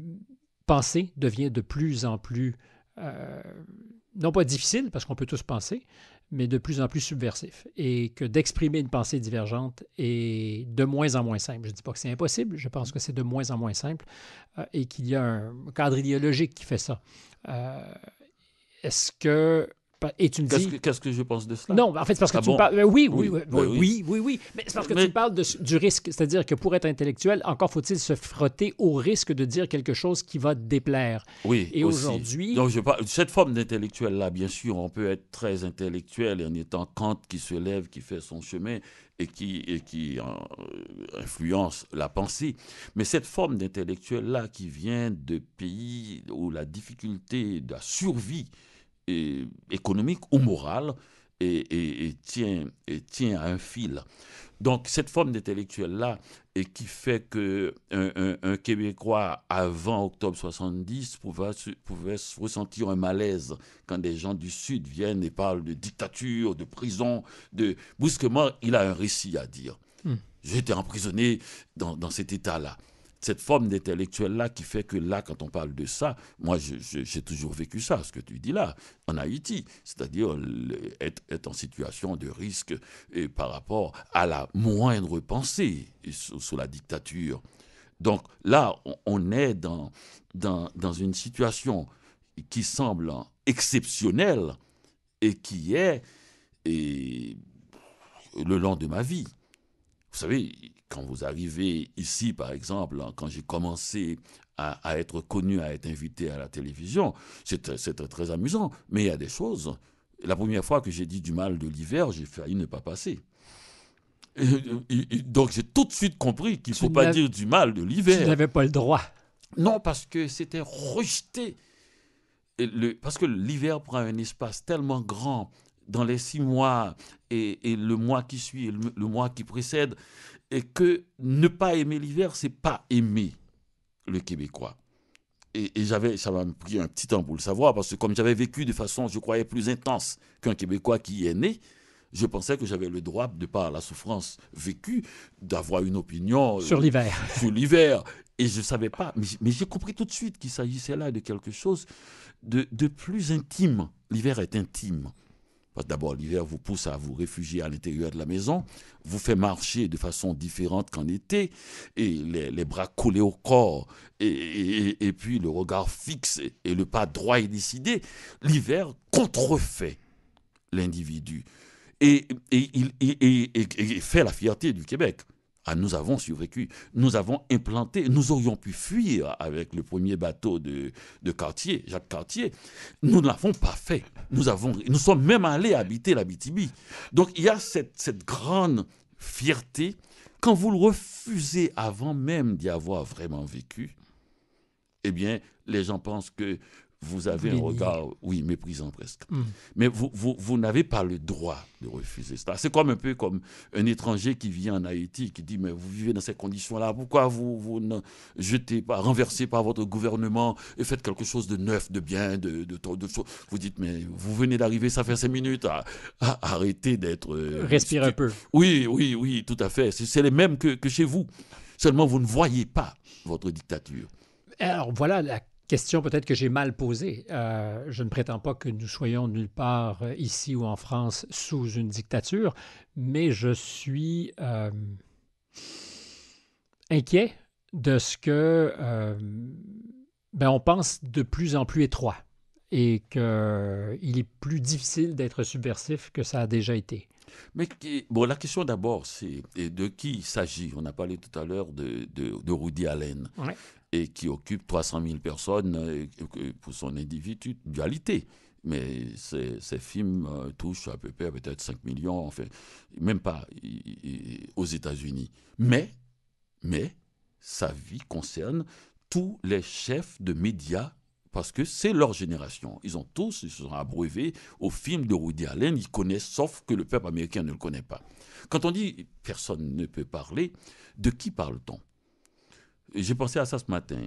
penser devient de plus en plus, euh, non pas difficile, parce qu'on peut tous penser, mais de plus en plus subversif. Et que d'exprimer une pensée divergente est de moins en moins simple. Je ne dis pas que c'est impossible, je pense que c'est de moins en moins simple euh, et qu'il y a un cadre idéologique qui fait ça. Est-ce que et tu dis. Qu'est-ce que je pense de cela? Non, en fait, c'est parce que ah tu parles. Ben oui, ben oui, oui, oui, oui, Mais c'est parce que tu parles du risque. C'est-à-dire que pour être intellectuel, encore faut-il se frotter au risque de dire quelque chose qui va déplaire. Oui. Et aujourd'hui. Donc, cette forme d'intellectuel-là, bien sûr, on peut être très intellectuel en étant Kant qui se lève, qui fait son chemin et qui, et qui euh, influence la pensée. Mais cette forme d'intellectuel-là qui vient de pays où la difficulté de la survie économique ou morale et, et, tient, et tient à un fil. Donc cette forme d'intellectuel-là, et qui fait que un, un, Québécois avant octobre 70 pouvait, pouvait ressentir un malaise quand des gens du Sud viennent et parlent de dictature, de prison, de brusquement, il a un récit à dire. Hmm. J'étais emprisonné dans, dans cet état-là cette forme d'intellectuel-là qui fait que là, quand on parle de ça, moi, j'ai toujours vécu ça, ce que tu dis là, en Haïti, c'est-à-dire être, en situation de risque et par rapport à la moindre pensée sous, la dictature. Donc là, on, est dans, dans, une situation qui semble exceptionnelle et qui est le long de ma vie. Vous savez, quand vous arrivez ici, par exemple, hein, quand j'ai commencé à, être connu, à être invité à la télévision, c'était très amusant. Mais il y a des choses. La première fois que j'ai dit du mal de l'hiver, j'ai failli ne pas passer. donc j'ai tout de suite compris qu'il ne faut pas dire du mal de l'hiver. Tu n'avais pas le droit. Non, parce que c'était rejeté. Le, parce que l'hiver prend un espace tellement grand dans les six mois et, le mois qui suit et le mois qui précède et que ne pas aimer l'hiver, c'est pas aimer le Québécois. Et, j'avais, ça m'a pris un petit temps pour le savoir, parce que comme j'avais vécu de façon, je croyais, plus intense qu'un Québécois qui est né, je pensais que j'avais le droit, de par la souffrance vécue, d'avoir une opinion euh, sur l'hiver. Sur l'hiver. Et je ne savais pas, mais, j'ai compris tout de suite qu'il s'agissait là de quelque chose de plus intime. L'hiver est intime d'abord, l'hiver vous pousse à vous réfugier à l'intérieur de la maison, vous fait marcher de façon différente qu'en été, et les, bras collés au corps, et, puis le regard fixe et le pas droit et décidé. L'hiver contrefait l'individu et, il et fait la fierté du Québec. Ah, nous avons survécu, nous avons implanté, nous aurions pu fuir avec le premier bateau de, de Cartier, Jacques Cartier. Nous ne l'avons pas fait. Nous, avons, nous sommes même allés habiter la BTB. Donc il y a cette, cette grande fierté quand vous le refusez avant même d'y avoir vraiment vécu. Eh bien, les gens pensent que vous avez un regard, oui, méprisant presque. Hmm. Mais vous, vous, vous n'avez pas le droit de refuser ça. C'est comme un peu comme un étranger qui vient en Haïti, qui dit, mais vous vivez dans ces conditions-là, pourquoi vous, vous ne jetez pas, renversez par votre gouvernement et faites quelque chose de neuf, de bien, de... de, de, vous dites, mais vous venez d'arriver, ça fait cinq minutes, à, ah, ah, arrêtez d'être... Euh, euh, respire un peu. Oui, oui, oui, tout à fait. C'est les mêmes que, que chez vous. Seulement, vous ne voyez pas votre dictature. Alors voilà la Question peut-être que j'ai mal posée. Euh, je ne prétends pas que nous soyons nulle part euh, ici ou en France sous une dictature, mais je suis euh, inquiet de ce que euh, ben, on pense de plus en plus étroit et qu'il est plus difficile d'être subversif que ça a déjà été. Mais bon, la question d'abord, c'est de qui il s'agit. On a parlé tout à l'heure de, Rudy Allen et qui occupe 300 000 personnes euh, pour son individualité. Mais ces, films euh, touchent à peu près peut-être 5 millions, même pas aux États-Unis. Mais, mais, sa vie concerne tous les chefs de médias parce que c'est leur génération. Ils ont tous, ils se sont abreuvés au film de Rudy Allen, ils connaissent, sauf que le peuple américain ne le connaît pas. Quand on dit personne ne peut parler, de qui parle-t-on j'ai pensé à ça ce matin.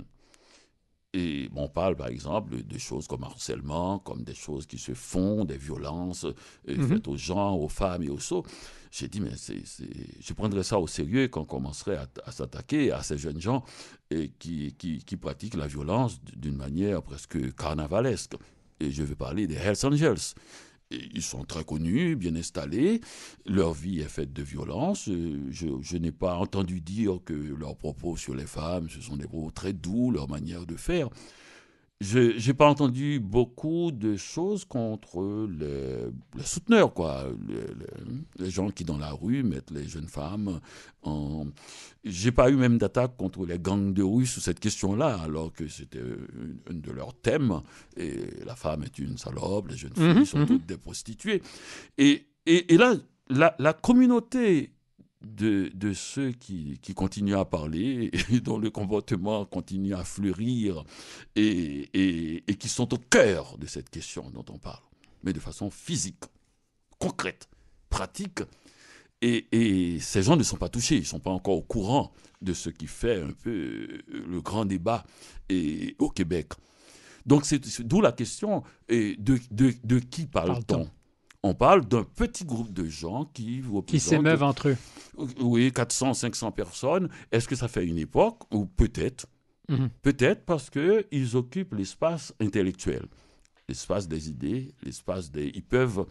Et on parle, par exemple, de choses comme harcèlement, comme des choses qui se font, des violences euh, mhm. faites aux gens, aux femmes et aux sots. J'ai dit, mais je prendrais ça au sérieux quand on commencerait à, s'attaquer à ces jeunes gens et qui, qui, qui pratiquent la violence d'une manière presque carnavalesque. Et je veux parler des Hells Angels ils sont très connus, bien installés, leur vie est faite de violence. Euh, je, n'ai pas entendu dire que leurs propos sur les femmes, ce sont des propos très doux, leur manière de faire je n'ai pas entendu beaucoup de choses contre les, souteneurs, quoi. Les, gens qui, dans la rue, mettent les jeunes femmes en. J'ai pas eu même d'attaque contre les gangs de rue sur cette question-là, alors que c'était un de leurs thèmes. Et la femme est une salope, les jeunes mhm, filles sont mhm. toutes des prostituées. Et, et, là, la, la communauté de, ceux qui, continuent à parler, et dont le comportement continue à fleurir, et, qui sont au cœur de cette question dont on parle, mais de façon physique, concrète, pratique. Et, ces gens ne sont pas touchés, ils ne sont pas encore au courant de ce qui fait un peu euh, le grand débat au Québec. Donc, c'est d'où la question de, de qui parle-t-on on parle d'un petit groupe de gens qui... Qui s'émeuvent entre eux. Oui, 400, 500 personnes. Est-ce que ça fait une époque Ou peut-être. Mhm. Peut-être parce qu'ils occupent l'espace intellectuel, l'espace des idées, l'espace des... Ils peuvent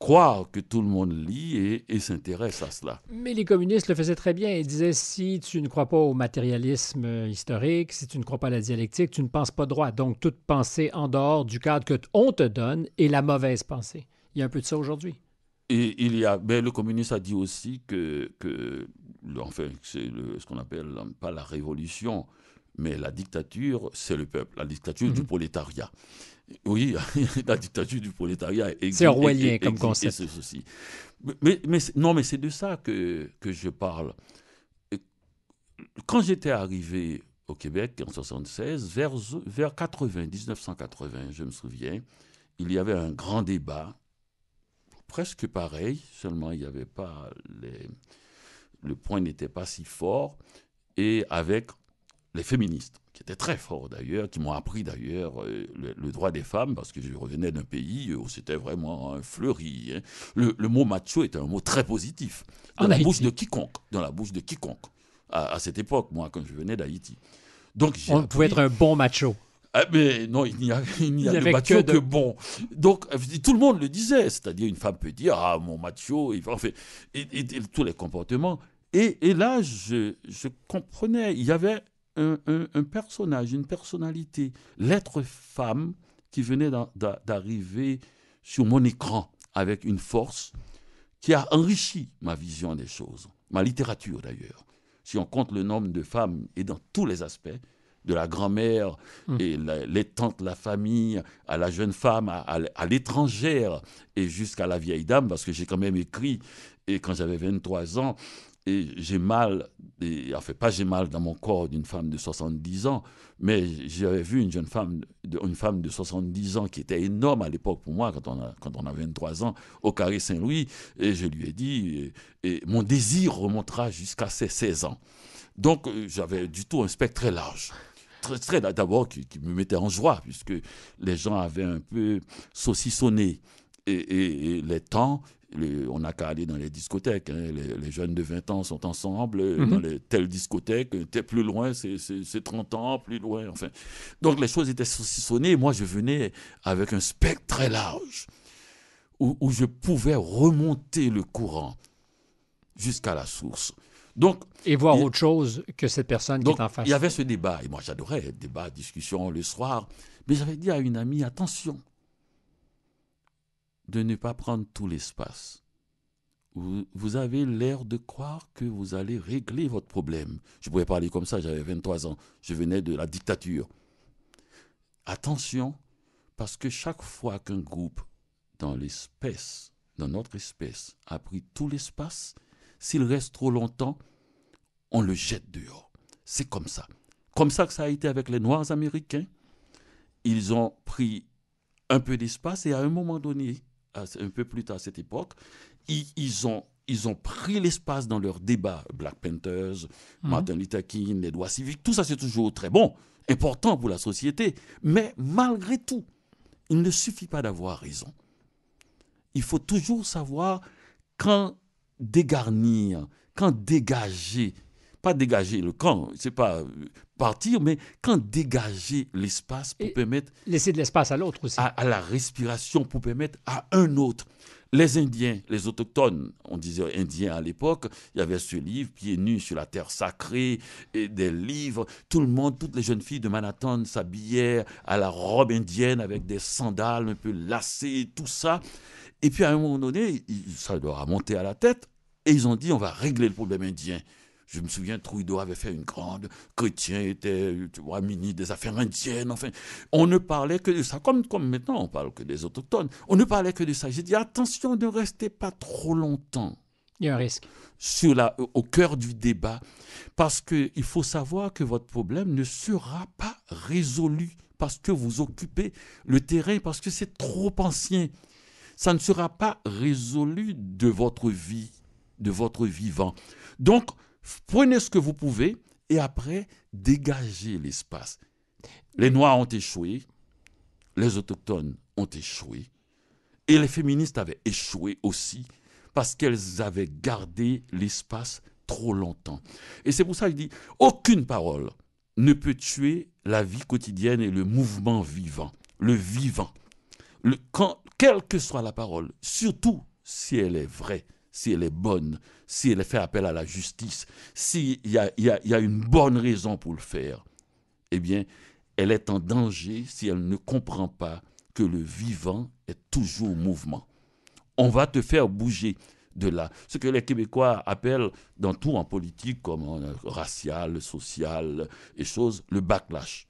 croire que tout le monde lit et, s'intéresse à cela. Mais les communistes le faisaient très bien. Ils disaient, si tu ne crois pas au matérialisme euh, historique, si tu ne crois pas à la dialectique, tu ne penses pas droit. Donc, toute pensée en dehors du cadre que on te donne est la mauvaise pensée. Il y a un peu de ça aujourd'hui. Et il y a, ben, le communiste a dit aussi que, que enfin, c'est ce qu'on appelle pas la révolution, mais la dictature, c'est le peuple, la dictature du mhm. prolétariat. Oui, la dictature du prolétariat. C'est orwellien comme concept. Mais, non, mais c'est de ça que, que je parle. Quand j'étais arrivé au Québec en 1976, vers, vers 80, 1980, je me souviens, il y avait un grand débat presque pareil, seulement il n'y avait pas les... le point n'était pas si fort, et avec les féministes, qui étaient très forts d'ailleurs, qui m'ont appris d'ailleurs euh, le, droit des femmes, parce que je revenais d'un pays où c'était vraiment hein, fleuri. Hein. Le, mot macho était un mot très positif, dans la bouche de quiconque, dans la bouche de quiconque, à, cette époque, moi, quand je venais d'Haïti. Donc, On pouvait être un bon macho. Ah, mais non, il n'y a, il de que, bon. Donc, tout le monde le disait. C'est-à-dire, une femme peut dire Ah, mon Mathieu, il va. Enfin, et, tous les comportements. Et, là, je, comprenais. Il y avait un personnage, une personnalité, l'être femme qui venait d'arriver sur mon écran avec une force qui a enrichi ma vision des choses, ma littérature d'ailleurs. Si on compte le nombre de femmes et dans tous les aspects, de la grand-mère mmh. et les tantes, la famille, à la jeune femme, à, l'étrangère et jusqu'à la vieille dame, parce que j'ai quand même écrit, et quand j'avais 23 ans, et j'ai mal, et, enfin pas j'ai mal dans mon corps d'une femme de 70 ans, mais j'avais vu une jeune femme, de, une femme de 70 ans qui était énorme à l'époque pour moi, quand on, a, quand on 23 ans, au Carré Saint-Louis, et je lui ai dit, et mon désir remontera jusqu'à ses 16 ans. Donc euh, j'avais du tout un spectre très large très d'abord qui, me mettait en joie, puisque les gens avaient un peu saucissonné et, les temps. on n'a qu'à aller dans les discothèques. Hein. les, jeunes de 20 ans sont ensemble euh, mhm. dans telle discothèque, euh, plus loin, c'est 30 ans, plus loin. Enfin. Donc les choses étaient saucissonnées. Moi, je venais avec un spectre très large où je pouvais remonter le courant jusqu'à la source et voir autre chose que cette personne qui est en face. Il y avait ce débat, et moi j'adorais, débat, discussion le soir, mais j'avais dit à une amie, attention de ne pas prendre tout l'espace. Vous, avez l'air de croire que vous allez régler votre problème. Je pouvais parler comme ça, j'avais 23 ans, je venais de la dictature. Attention, parce que chaque fois qu'un groupe dans l'espèce, dans notre espèce, a pris tout l'espace, s'il reste trop longtemps, on le jette dehors. C'est comme ça. Comme ça que ça a été avec les Noirs américains. Ils ont pris un peu d'espace et à un moment donné, un peu plus tard à cette époque, ils, ont ils ont pris l'espace dans leur débat. Black Panthers, mhm. Martin Luther King, les droits civiques, tout ça c'est toujours très bon, important pour la société. Mais malgré tout, il ne suffit pas d'avoir raison. Il faut toujours savoir quand dégarnir, quand dégager, pas dégager le camp, c'est pas euh, partir, mais quand dégager l'espace pour permettre... Laisser de l'espace à l'autre aussi. À, à, la respiration pour permettre à un autre. Les Indiens, les autochtones, on disait Indiens à l'époque, il y avait ce livre, Pieds nus sur la terre sacrée, et des livres. Tout le monde, toutes les jeunes filles de Manhattan s'habillaient à la robe indienne avec des sandales un peu lacées, tout ça. Et puis à un moment donné, ça leur a monté à la tête et ils ont dit on va régler le problème indien. Je me souviens, Trudeau avait fait une grande. Chrétien était, tu vois, mini des affaires indiennes. Enfin, on ne parlait que de ça. Comme, comme maintenant, on parle que des autochtones. On ne parlait que de ça. J'ai dit attention, ne restez pas trop longtemps. Il y a un risque. Sur la, au cœur du débat. Parce qu'il faut savoir que votre problème ne sera pas résolu parce que vous occupez le terrain, parce que c'est trop ancien ça ne sera pas résolu de votre vie, de votre vivant. Donc, prenez ce que vous pouvez et après, dégagez l'espace. Les Noirs ont échoué, les Autochtones ont échoué, et les féministes avaient échoué aussi parce qu'elles avaient gardé l'espace trop longtemps. Et c'est pour ça que je dis, aucune parole ne peut tuer la vie quotidienne et le mouvement vivant, le vivant quelle que soit la parole, surtout si elle est vraie, si elle est bonne, si elle fait appel à la justice, s'il y, y, a, une bonne raison pour le faire, eh bien, elle est en danger si elle ne comprend pas que le vivant est toujours mouvement. On va te faire bouger de là. Ce que les Québécois appellent dans tout en politique, comme en euh, racial, social et choses, le backlash.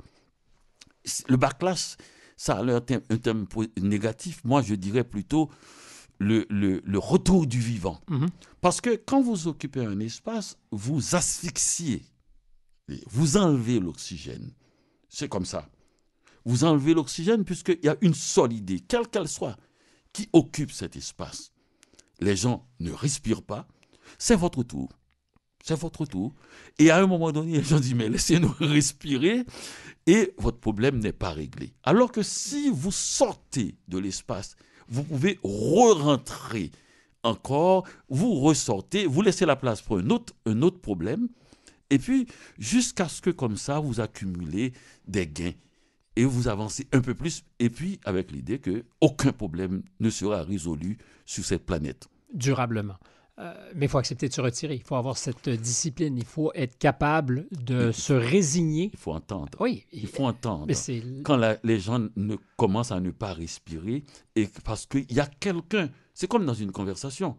Le backlash, ça a l'air un terme négatif. Moi, je dirais plutôt le, retour du vivant. Mhm. Parce que quand vous occupez un espace, vous asphyxiez, vous enlevez l'oxygène. C'est comme ça. Vous enlevez l'oxygène puisqu'il y a une seule idée, quelle qu'elle soit, qui occupe cet espace. Les gens ne respirent pas. C'est votre tour c'est votre tour. Et à un moment donné, les gens dit, mais laissez-nous respirer, et votre problème n'est pas réglé. Alors que si vous sortez de l'espace, vous pouvez re-rentrer encore, vous ressortez, vous laissez la place pour un autre, un autre problème, et puis jusqu'à ce que comme ça, vous accumulez des gains et vous avancez un peu plus, et puis avec l'idée qu'aucun problème ne sera résolu sur cette planète. Durablement. Euh, mais il faut accepter de se retirer. Il faut avoir cette discipline. Il faut être capable de se résigner. Il faut entendre. Oui. Il, faut entendre. Mais Quand les gens ne commencent à ne pas respirer, et parce qu'il y a quelqu'un, c'est comme dans une conversation.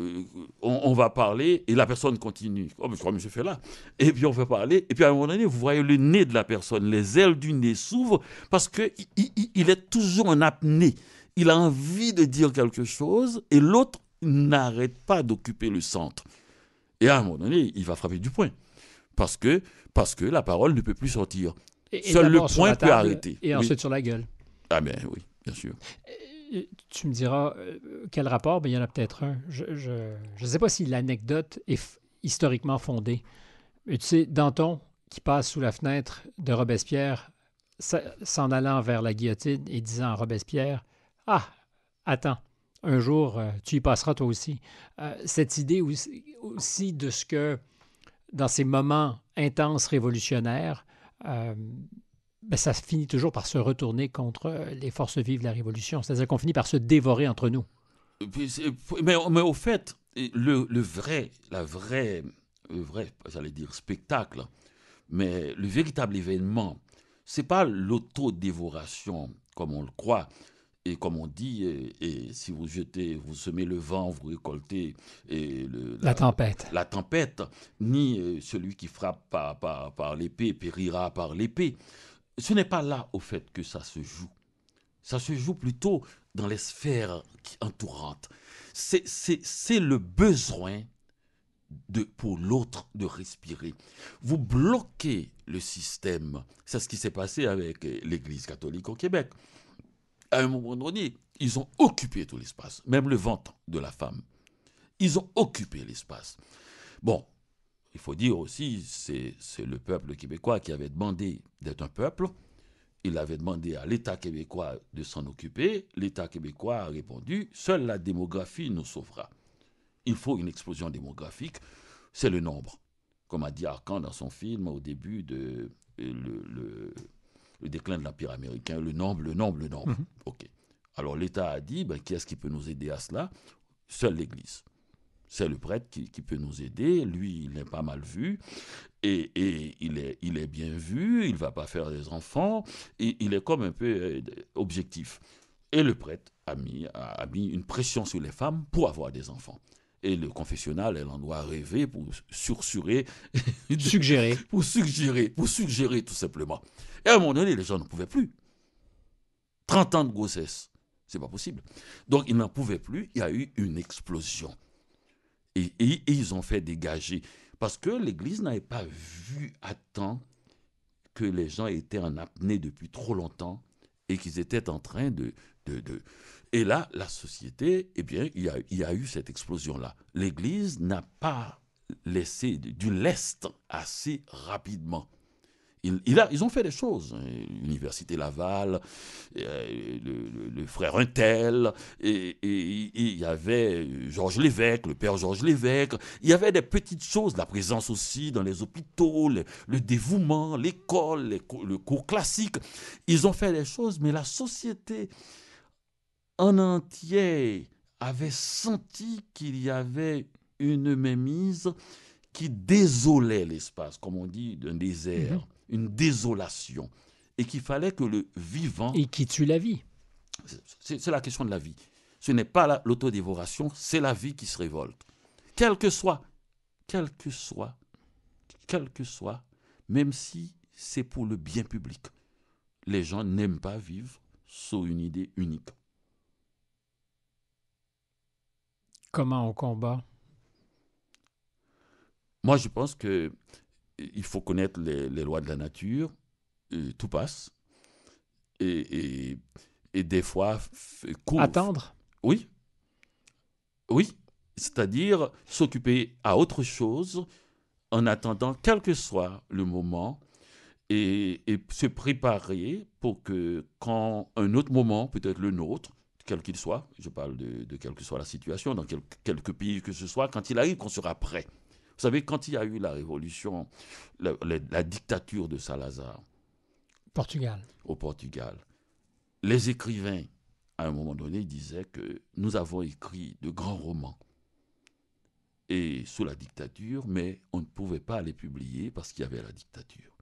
Euh, on, va parler et la personne continue. Oh, mais comme je fais là. Et puis on fait parler. Et puis à un moment donné, vous voyez le nez de la personne, les ailes du nez s'ouvrent parce qu'il il est toujours en apnée. Il a envie de dire quelque chose et l'autre n'arrête pas d'occuper le centre. Et à un moment donné, il va frapper du poing. Parce que, parce que la parole ne peut plus sortir. Seul le poing peut arrêter. Et ensuite sur la gueule. Ah ben oui, bien sûr. Euh, tu me diras euh, quel rapport, mais ben, il y en a peut-être un. Je ne sais pas si l'anecdote est historiquement fondée. Mais tu sais, Danton, qui passe sous la fenêtre de Robespierre, s'en allant vers la guillotine et disant à Robespierre, Ah, attends, un jour, euh, tu y passeras toi aussi. Euh, cette idée aussi, de ce que, dans ces moments intenses révolutionnaires, euh, ben, ça finit toujours par se retourner contre les forces vives de la Révolution. C'est-à-dire qu'on finit par se dévorer entre nous. Mais, au fait, le, vrai, la vraie, le vrai, j'allais dire spectacle, mais le véritable événement, c'est pas l'autodévoration comme on le croit, et comme on dit, et, si vous jetez, vous semez le vent, vous récoltez la, tempête. La tempête, ni euh, celui qui frappe par, par, l'épée périra par l'épée. Ce n'est pas là, au fait, que ça se joue. Ça se joue plutôt dans les sphères entourantes. C'est le besoin de, pour l'autre de respirer. Vous bloquez le système. C'est ce qui s'est passé avec l'Église catholique au Québec à un moment donné, ils ont occupé tout l'espace, même le ventre de la femme. Ils ont occupé l'espace. Bon, il faut dire aussi, c'est le peuple québécois qui avait demandé d'être un peuple. Il avait demandé à l'État québécois de s'en occuper. L'État québécois a répondu, seule la démographie nous sauvera. Il faut une explosion démographique, c'est le nombre. Comme a dit Arcan dans son film au début de euh, le le déclin de l'Empire américain, le nombre, le nombre, le nombre. Mhm. OK. Alors l'État a dit, ben, qui est-ce qui peut nous aider à cela Seule l'Église. C'est le prêtre qui, qui, peut nous aider. Lui, il n'est pas mal vu. Et, et il, est, il, est, bien vu. Il va pas faire des enfants. Et il est comme un peu euh, objectif. Et le prêtre a mis, a mis une pression sur les femmes pour avoir des enfants. Et le confessionnal elle en doit rêver pour sursurer. suggérer. pour suggérer, pour suggérer tout simplement. Et à un moment donné, les gens ne pouvaient plus. 30 ans de grossesse, c'est pas possible. Donc ils n'en pouvaient plus, il y a eu une explosion. Et, ils ont fait dégager. Parce que l'Église n'avait pas vu à temps que les gens étaient en apnée depuis trop longtemps et qu'ils étaient en train de et là, la société, eh bien, il y a, eu cette explosion-là. L'Église n'a pas laissé du lest assez rapidement. ils ont fait des choses. Hein. L'Université Laval, euh, le, frère Untel, et, il y avait Georges Lévesque, le père Georges Lévesque. Il y avait des petites choses, la présence aussi dans les hôpitaux, le dévouement, l'école, le cours classique. Ils ont fait des choses, mais la société en entier avait senti qu'il y avait une mémise qui désolait l'espace, comme on dit, d'un désert, mhm. une désolation, et qu'il fallait que le vivant... Et qui tue la vie. C'est la question de la vie. Ce n'est pas l'autodévoration, c'est la vie qui se révolte. Quel que soit, quel que soit, quel que soit, même si c'est pour le bien public. Les gens n'aiment pas vivre sous une idée unique. Comment on combat Moi, je pense que euh, il faut connaître les, lois de la nature. Euh, tout passe. Et, des fois, Attendre Oui. Oui. C'est-à-dire s'occuper à autre chose en attendant quel que soit le moment et, se préparer pour que quand un autre moment, peut-être le nôtre, quel qu'il soit, je parle de, quelle que soit la situation, dans quelques quelque pays que ce soit, quand il arrive, qu'on sera prêt. Vous savez, quand il y a eu la révolution, la, dictature de Salazar. Portugal. Au Portugal. Les écrivains, à un moment donné, disaient que nous avons écrit de grands romans et sous la dictature, mais on ne pouvait pas les publier parce qu'il y avait la dictature.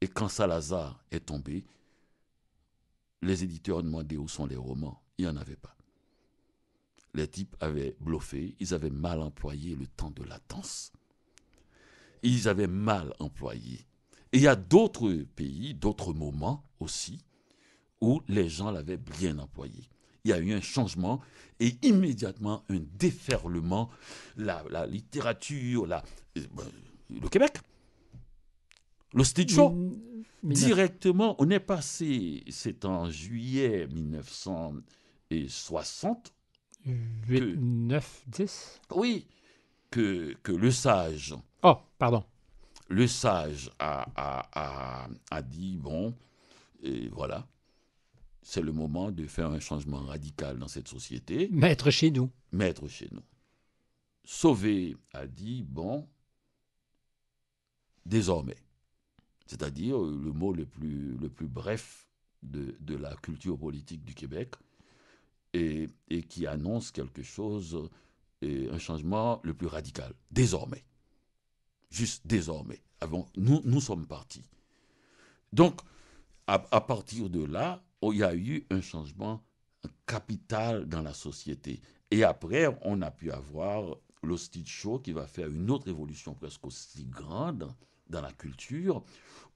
Et quand Salazar est tombé, les éditeurs ont demandé où sont les romans il n'y en avait pas. Les types avaient bluffé, ils avaient mal employé le temps de latence. Ils avaient mal employé. Et il y a d'autres pays, d'autres moments aussi, où les gens l'avaient bien employé. Il y a eu un changement et immédiatement un déferlement. La, littérature, la, euh, le Québec, le studio. Mm, mm, mm. Directement, on est passé, c'est en juillet 1900. 60. 8, 9, 10 Oui, que, que le sage. Oh, pardon. Le sage a, dit bon, et voilà, c'est le moment de faire un changement radical dans cette société. Maître chez nous. Maître chez nous. Sauvé a dit bon, désormais. C'est-à-dire euh, le mot le plus, le plus bref de, de la culture politique du Québec, et, qui annonce quelque chose, et un changement le plus radical, désormais. Juste désormais. Avant, nous, nous sommes partis. Donc, à, partir de là, oh, il y a eu un changement capital dans la société. Et après, on a pu avoir l'hostage show qui va faire une autre évolution presque aussi grande dans la culture,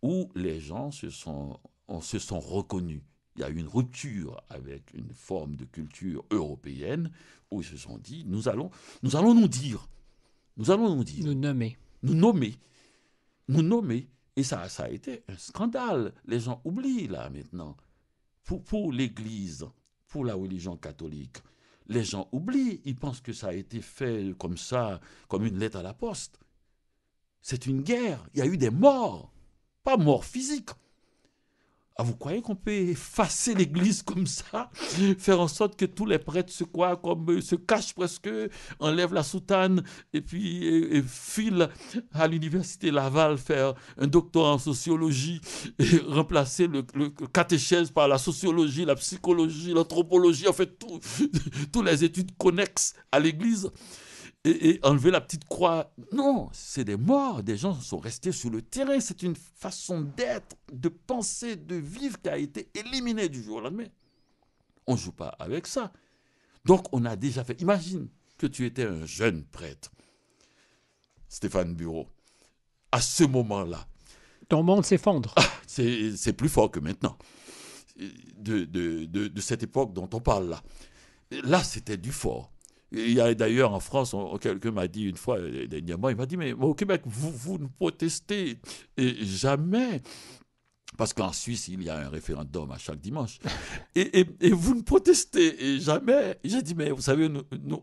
où les gens se sont, on se sont reconnus il y a eu une rupture avec une forme de culture européenne où ils se sont dit nous allons nous allons nous dire nous allons nous dire nous nommer nous nommer nous nommer et ça ça a été un scandale les gens oublient là maintenant pour pour l'Église pour la religion catholique les gens oublient ils pensent que ça a été fait comme ça comme une lettre à la poste c'est une guerre il y a eu des morts pas morts physiques ah, vous croyez qu'on peut effacer l'Église comme ça Faire en sorte que tous les prêtres se croient comme se cachent presque, enlèvent la soutane et puis filent à l'université Laval faire un doctorat en sociologie et remplacer le, catéchèse par la sociologie, la psychologie, l'anthropologie, en fait, toutes les études connexes à l'Église et, enlever la petite croix. Non, c'est des morts. Des gens sont restés sur le terrain. C'est une façon d'être, de penser, de vivre qui a été éliminée du jour au lendemain. On ne joue pas avec ça. Donc on a déjà fait. Imagine que tu étais un jeune prêtre, Stéphane Bureau, à ce moment-là. Ton monde s'effondre. Ah, c'est plus fort que maintenant, de cette époque dont on parle là. Là, c'était du fort. Il y a d'ailleurs en France, quelqu'un m'a dit une fois, euh, dernièrement, il m'a dit, mais au Québec, vous, vous ne protestez jamais. Parce qu'en Suisse, il y a un référendum à chaque dimanche. Et, vous ne protestez jamais. J'ai dit, mais vous savez,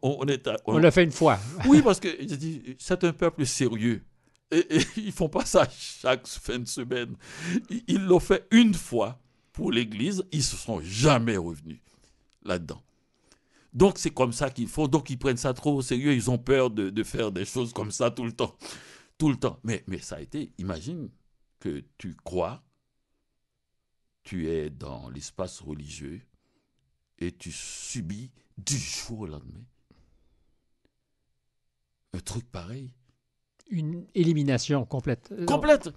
on, est... on, fait une fois. oui, parce que dit, c'est un peuple sérieux. Et, ils font pas ça chaque fin de semaine. Ils l'ont fait une fois pour l'Église. Ils ne se sont jamais revenus là-dedans. Donc c'est comme ça qu'il faut. Donc ils prennent ça trop au sérieux. Ils ont peur de, faire des choses comme ça tout le temps. Tout le temps. Mais, mais ça a été, imagine que tu crois, tu es dans l'espace religieux et tu subis du jour au lendemain un truc pareil. Une élimination complète. Complète.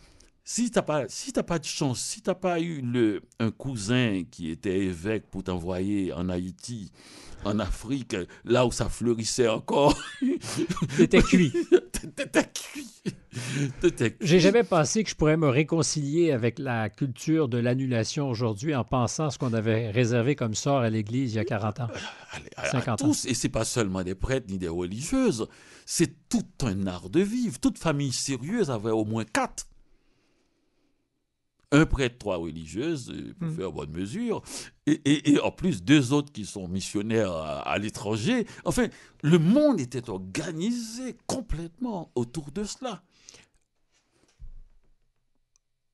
Si tu n'as pas, si pas de chance, si tu n'as pas eu le, un cousin qui était évêque pour t'envoyer en Haïti, en Afrique, là où ça fleurissait encore. T'étais cuit. T'étais cuit. J'ai jamais pensé que je pourrais me réconcilier avec la culture de l'annulation aujourd'hui en pensant ce qu'on avait réservé comme sort à l'Église il y a 40 ans. 50 ans. et c'est pas seulement des prêtres ni des religieuses, c'est tout un art de vivre. Toute famille sérieuse avait au moins quatre un prêtre, trois religieuses, euh, pour hmm. faire bonne mesure, et, en plus deux autres qui sont missionnaires à, l'étranger. Enfin, le monde était organisé complètement autour de cela.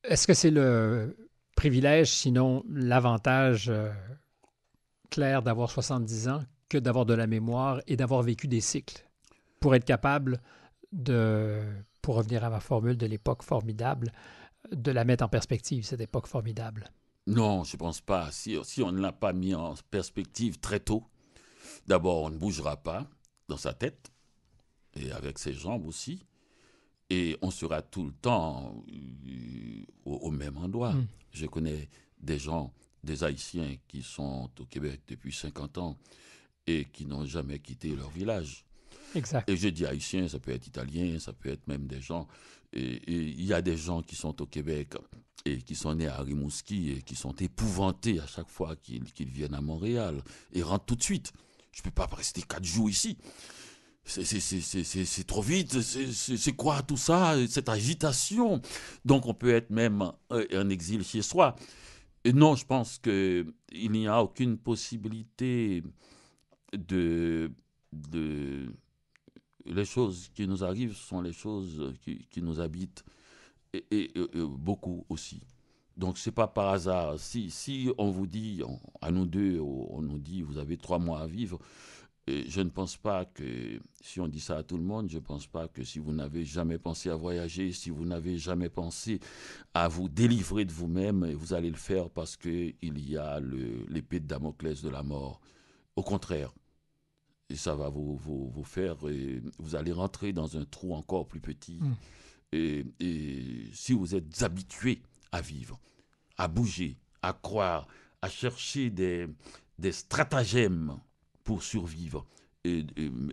Est-ce que c'est le privilège, sinon l'avantage euh, clair d'avoir 70 ans que d'avoir de la mémoire et d'avoir vécu des cycles pour être capable de, pour revenir à ma formule de l'époque formidable, de la mettre en perspective, cette époque formidable. Non, je ne pense pas. Si, on ne l'a pas mis en perspective très tôt, d'abord, on ne bougera pas dans sa tête et avec ses jambes aussi. Et on sera tout le temps euh, au, même endroit. Mm. Je connais des gens, des Haïtiens qui sont au Québec depuis 50 ans et qui n'ont jamais quitté leur village. Exact. Et je dis haïtien, ça peut être italien, ça peut être même des gens il y a des gens qui sont au Québec et qui sont nés à Rimouski et qui sont épouvantés à chaque fois qu'ils viennent à Montréal et rentrent tout de suite. Je ne peux pas rester quatre jours ici. C'est trop vite, c'est quoi tout ça, cette agitation Donc on peut être même euh, en exil chez soi. Et non, je pense qu'il n'y a aucune possibilité de, de les choses qui nous arrivent sont les choses qui, nous habitent et, beaucoup aussi. Donc c'est pas par hasard. Si, on vous dit, à nous deux, on nous dit, vous avez trois mois à vivre, je ne pense pas que, si on dit ça à tout le monde, je ne pense pas que si vous n'avez jamais pensé à voyager, si vous n'avez jamais pensé à vous délivrer de vous-même, vous allez le faire parce qu'il y a l'épée de Damoclès de la mort. Au contraire, et ça va vous, vous, vous faire, vous allez rentrer dans un trou encore plus petit. Hmm. Et, si vous êtes habitué à vivre, à bouger, à croire, à chercher des, des stratagèmes pour survivre, et,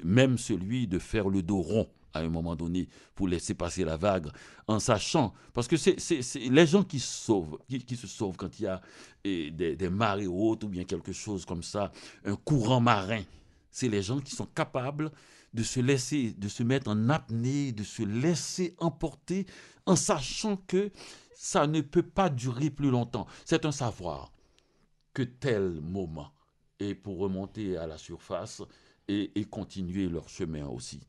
même celui de faire le dos rond à un moment donné pour laisser passer la vague, en sachant, parce que c'est les gens qui, sauvent, qui, qui, se sauvent quand il y a des marées hautes ou bien quelque chose comme ça, un courant marin c'est les gens qui sont capables de se laisser, de se mettre en apnée, de se laisser emporter en sachant que ça ne peut pas durer plus longtemps. C'est un savoir que tel moment est pour remonter à la surface et, et continuer leur chemin aussi.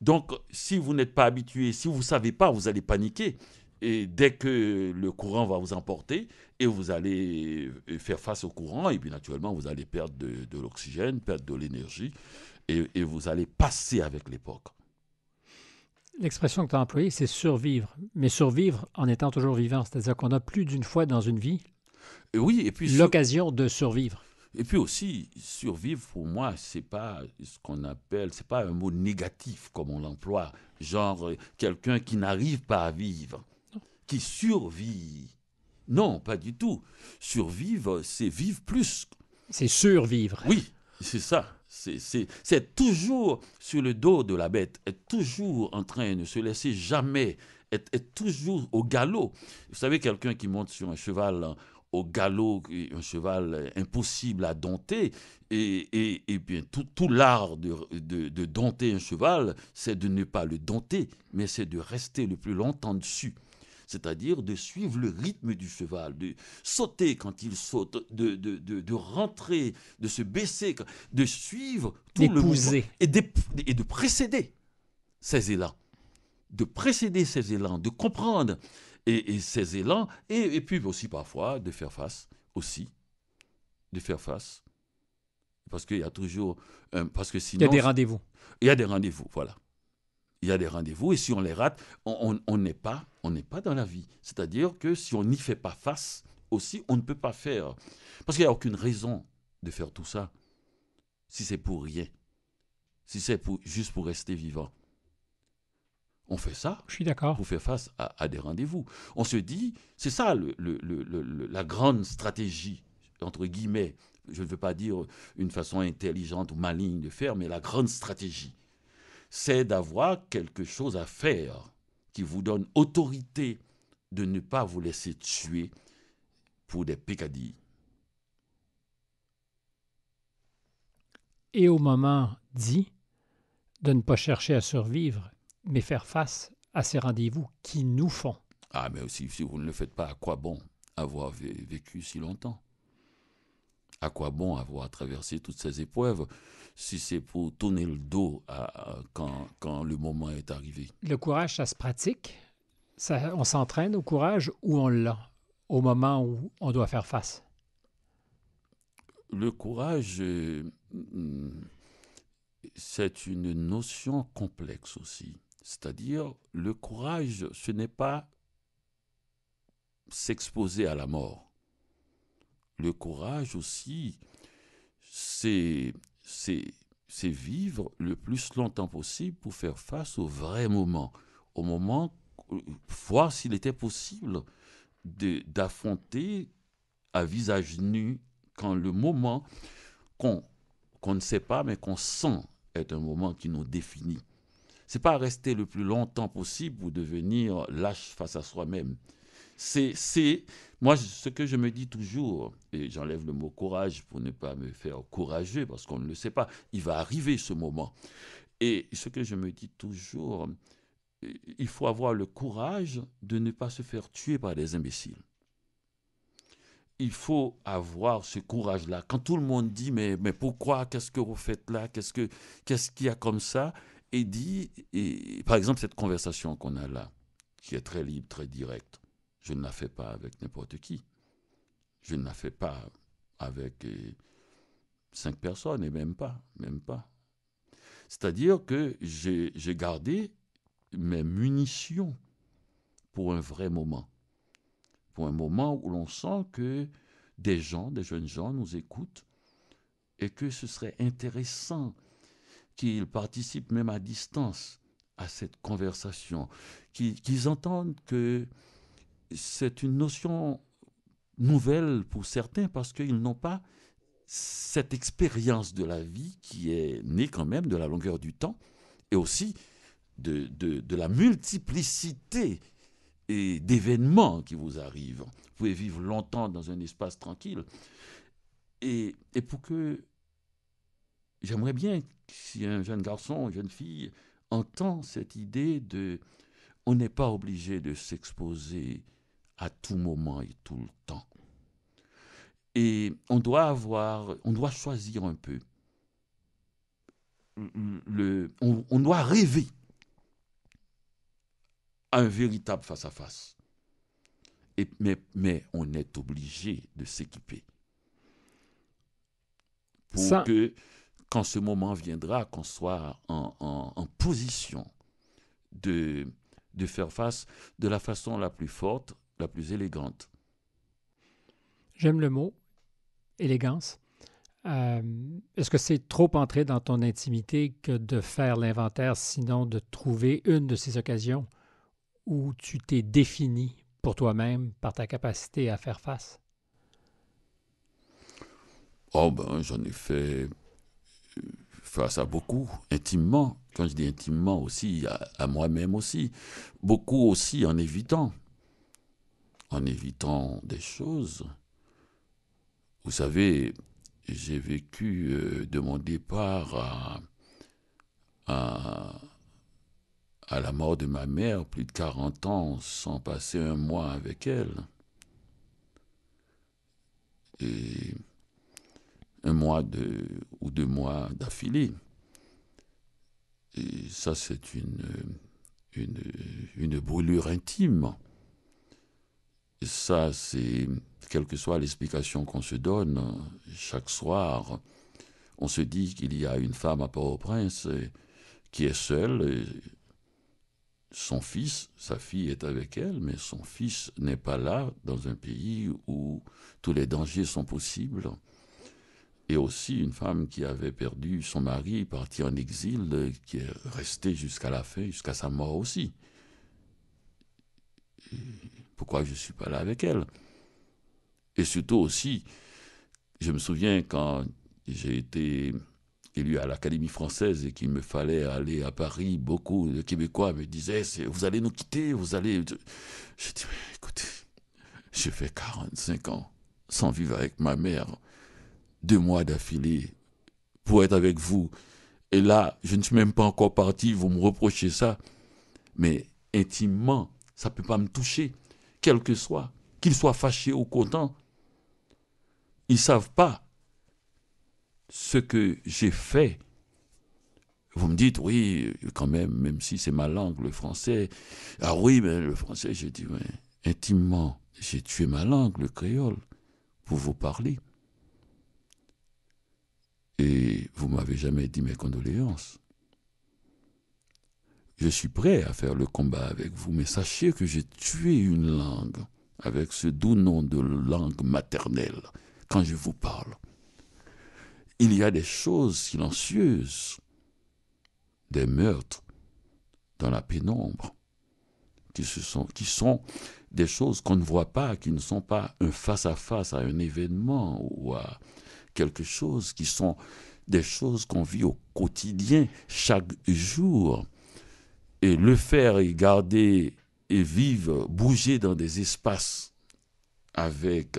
Donc, si vous n'êtes pas habitué, si vous ne savez pas, vous allez paniquer et dès que le courant va vous emporter, et vous allez euh, faire face au courant, et puis naturellement, vous allez perdre de, l'oxygène, perdre de l'énergie, et, vous allez passer avec l'époque. L'expression que tu as employée, c'est survivre, mais survivre en étant toujours vivant, c'est-à-dire qu'on a plus d'une fois dans une vie et puis l'occasion de survivre. Et puis aussi, survivre pour moi, c'est pas ce qu'on appelle, c'est pas un mot négatif comme on l'emploie, genre euh, quelqu'un qui n'arrive pas à vivre qui survit. Non, pas du tout. Survivre, c'est vivre plus. C'est survivre. Oui, c'est ça. C'est toujours sur le dos de la bête, est toujours en train de se laisser jamais, être toujours au galop. Vous savez, quelqu'un qui monte sur un cheval au galop, un cheval impossible à dompter, et, bien tout, l'art de dompter un cheval, c'est de ne pas le dompter, mais c'est de rester le plus longtemps dessus c'est-à-dire de suivre le rythme du cheval, de sauter quand il saute, de, de, rentrer, de se baisser, de suivre tout le mouvement et, et de précéder ces élans, de précéder ces élans, de comprendre et, ces élans, et, puis aussi parfois de faire face aussi, de faire face parce qu'il y a toujours parce que sinon il y a des rendez-vous il y a des rendez-vous voilà il y a des rendez-vous et si on les rate on n'est pas on n'est pas dans la vie. C'est-à-dire que si on n'y fait pas face, aussi, on ne peut pas faire. Parce qu'il n'y a aucune raison de faire tout ça, si c'est pour rien, si c'est juste pour rester vivant. On fait ça Je suis d'accord. pour faire face à, des rendez-vous. On se dit, c'est ça la grande stratégie, entre guillemets, je ne veux pas dire une façon intelligente ou maligne de faire, mais la grande stratégie, c'est d'avoir quelque chose à faire qui vous donne autorité de ne pas vous laisser tuer pour des pécadilles. Et au moment dit de ne pas chercher à survivre, mais faire face à ces rendez-vous qui nous font. Ah, mais aussi, si vous ne le faites pas, à quoi bon avoir vécu si longtemps À quoi bon avoir traversé toutes ces épreuves si c'est pour tourner le dos quand, le moment est arrivé. Le courage, ça se pratique. on s'entraîne au courage ou on l'a au moment où on doit faire face. Le courage, euh, mm, c'est une notion complexe aussi. C'est-à-dire, le courage, ce n'est pas s'exposer à la mort. Le courage aussi, c'est c'est vivre le plus longtemps possible pour faire face au vrai moment, au moment, voir s'il était possible d'affronter à visage nu quand le moment qu'on ne sait pas mais qu'on sent est un moment qui nous définit. C'est pas rester le plus longtemps possible pour devenir lâche face à soi-même c'est, c'est, moi, ce que je me dis toujours, et j'enlève le mot courage pour ne pas me faire courageux, parce qu'on ne le sait pas, il va arriver ce moment. Et ce que je me dis toujours, il faut avoir le courage de ne pas se faire tuer par des imbéciles. Il faut avoir ce courage-là. Quand tout le monde dit mais, mais pourquoi Qu'est-ce que vous faites là Qu'est-ce que qu'est-ce qu'il y a comme ça Et dit par exemple cette conversation qu'on a là, qui est très libre, très directe. Je ne la fais pas avec n'importe qui. Je ne la fais pas avec euh, cinq personnes et même pas, même pas. C'est-à-dire que j'ai gardé mes munitions pour un vrai moment, pour un moment où l'on sent que des gens, des jeunes gens nous écoutent et que ce serait intéressant qu'ils participent même à distance à cette conversation, qu'ils entendent que c'est une notion nouvelle pour certains parce qu'ils n'ont pas cette expérience de la vie qui est née quand même de la longueur du temps et aussi de, la multiplicité et d'événements qui vous arrivent. Vous pouvez vivre longtemps dans un espace tranquille. Et, et pour que... J'aimerais bien si un jeune garçon, une jeune fille entend cette idée de... On n'est pas obligé de s'exposer à tout moment et tout le temps. Et on doit avoir, on doit choisir un peu. Le, on, doit rêver à un véritable face-à-face. Et, mais, on est obligé de s'équiper. Pour que, quand ce moment viendra, qu'on soit en, position de, de faire face de la façon la plus forte la plus élégante. J'aime le mot élégance. Euh, est-ce que c'est trop entrer dans ton intimité que de faire l'inventaire, sinon de trouver une de ces occasions où tu t'es défini pour toi-même par ta capacité à faire face? Oh ben, j'en ai fait euh, face à beaucoup, intimement. Quand je dis intimement aussi, à, à moi-même aussi. Beaucoup aussi en évitant en évitant des choses. Vous savez, j'ai vécu euh, de mon départ à, à, la mort de ma mère, plus de 40 ans, sans passer un mois avec elle. Et un mois ou deux mois d'affilée. Et ça, c'est une, une, une brûlure intime ça, c'est, quelle que soit l'explication qu'on se donne, chaque soir, on se dit qu'il y a une femme à Port-au-Prince euh, qui est seule. Euh, son fils, sa fille est avec elle, mais son fils n'est pas là dans un pays où tous les dangers sont possibles. Et aussi une femme qui avait perdu son mari, partie en exil, euh, qui est restée jusqu'à la fin, jusqu'à sa mort aussi. Pourquoi je ne suis pas là avec elle Et surtout aussi, je me souviens quand j'ai été élu à l'Académie française et qu'il me fallait aller à Paris, beaucoup de Québécois me disaient Vous allez nous quitter, vous allez. Je dit :« Écoutez, j'ai fait 45 ans sans vivre avec ma mère, deux mois d'affilée pour être avec vous. Et là, je ne suis même pas encore parti, vous me reprochez ça. Mais intimement, ça ne peut pas me toucher quel que soit, qu'ils soient fâchés ou contents, ils ne savent pas ce que j'ai fait. Vous me dites, oui, quand même, même si c'est ma langue, le français. Ah oui, mais le français, j'ai dit, mais intimement, j'ai tué ma langue, le créole, pour vous parler. Et vous m'avez jamais dit mes condoléances je suis prêt à faire le combat avec vous, mais sachez que j'ai tué une langue avec ce doux nom de langue maternelle quand je vous parle. Il y a des choses silencieuses, des meurtres dans la pénombre, qui, sont, des choses qu'on ne voit pas, qui ne sont pas un face-à-face -à, -face à un événement ou à quelque chose, qui sont des choses qu'on vit au quotidien, chaque jour et le faire et garder et vivre, bouger dans des espaces avec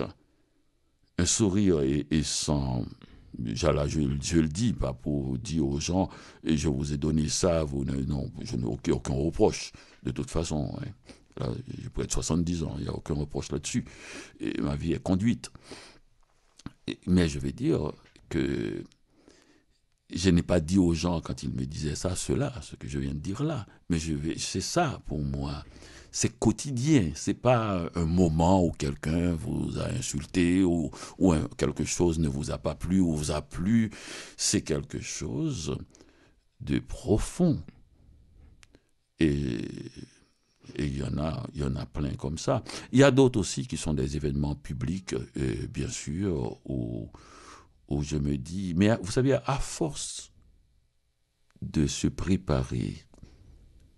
un sourire et, sans... Là, je, le dis, pas pour dire aux gens, et je vous ai donné ça, vous non, je n'ai aucun, reproche, de toute façon. j'ai près de 70 ans, il n'y a aucun reproche là-dessus. Et ma vie est conduite. mais je vais dire que je n'ai pas dit aux gens quand ils me disaient ça, cela, ce que je viens de dire là, mais je c'est ça pour moi. C'est quotidien, c'est pas un moment où quelqu'un vous a insulté ou, ou quelque chose ne vous a pas plu ou vous a plu. C'est quelque chose de profond. Et il y en a, il y en a plein comme ça. Il y a d'autres aussi qui sont des événements publics, euh, bien sûr, où où je me dis, mais vous savez, à force de se préparer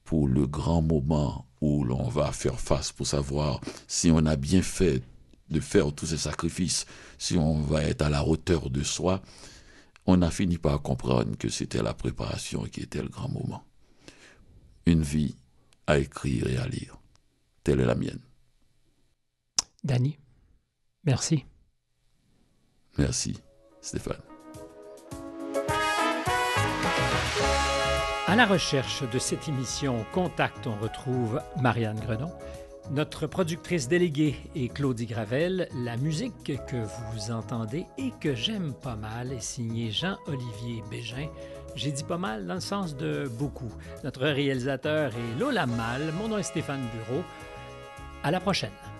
pour le grand moment où l'on va faire face pour savoir si on a bien fait de faire tous ces sacrifices, si on va être à la hauteur de soi, on n'a fini par comprendre que c'était la préparation qui était le grand moment. Une vie à écrire et à lire. Telle est la mienne. Dany, merci. Merci. Stéphane. À la recherche de cette émission Contact, on retrouve Marianne Grenon, notre productrice déléguée et Claudie Gravel. La musique que vous entendez et que j'aime pas mal est signée Jean-Olivier Bégin. J'ai dit pas mal dans le sens de beaucoup. Notre réalisateur est Lola Mal. Mon nom est Stéphane Bureau. À la prochaine.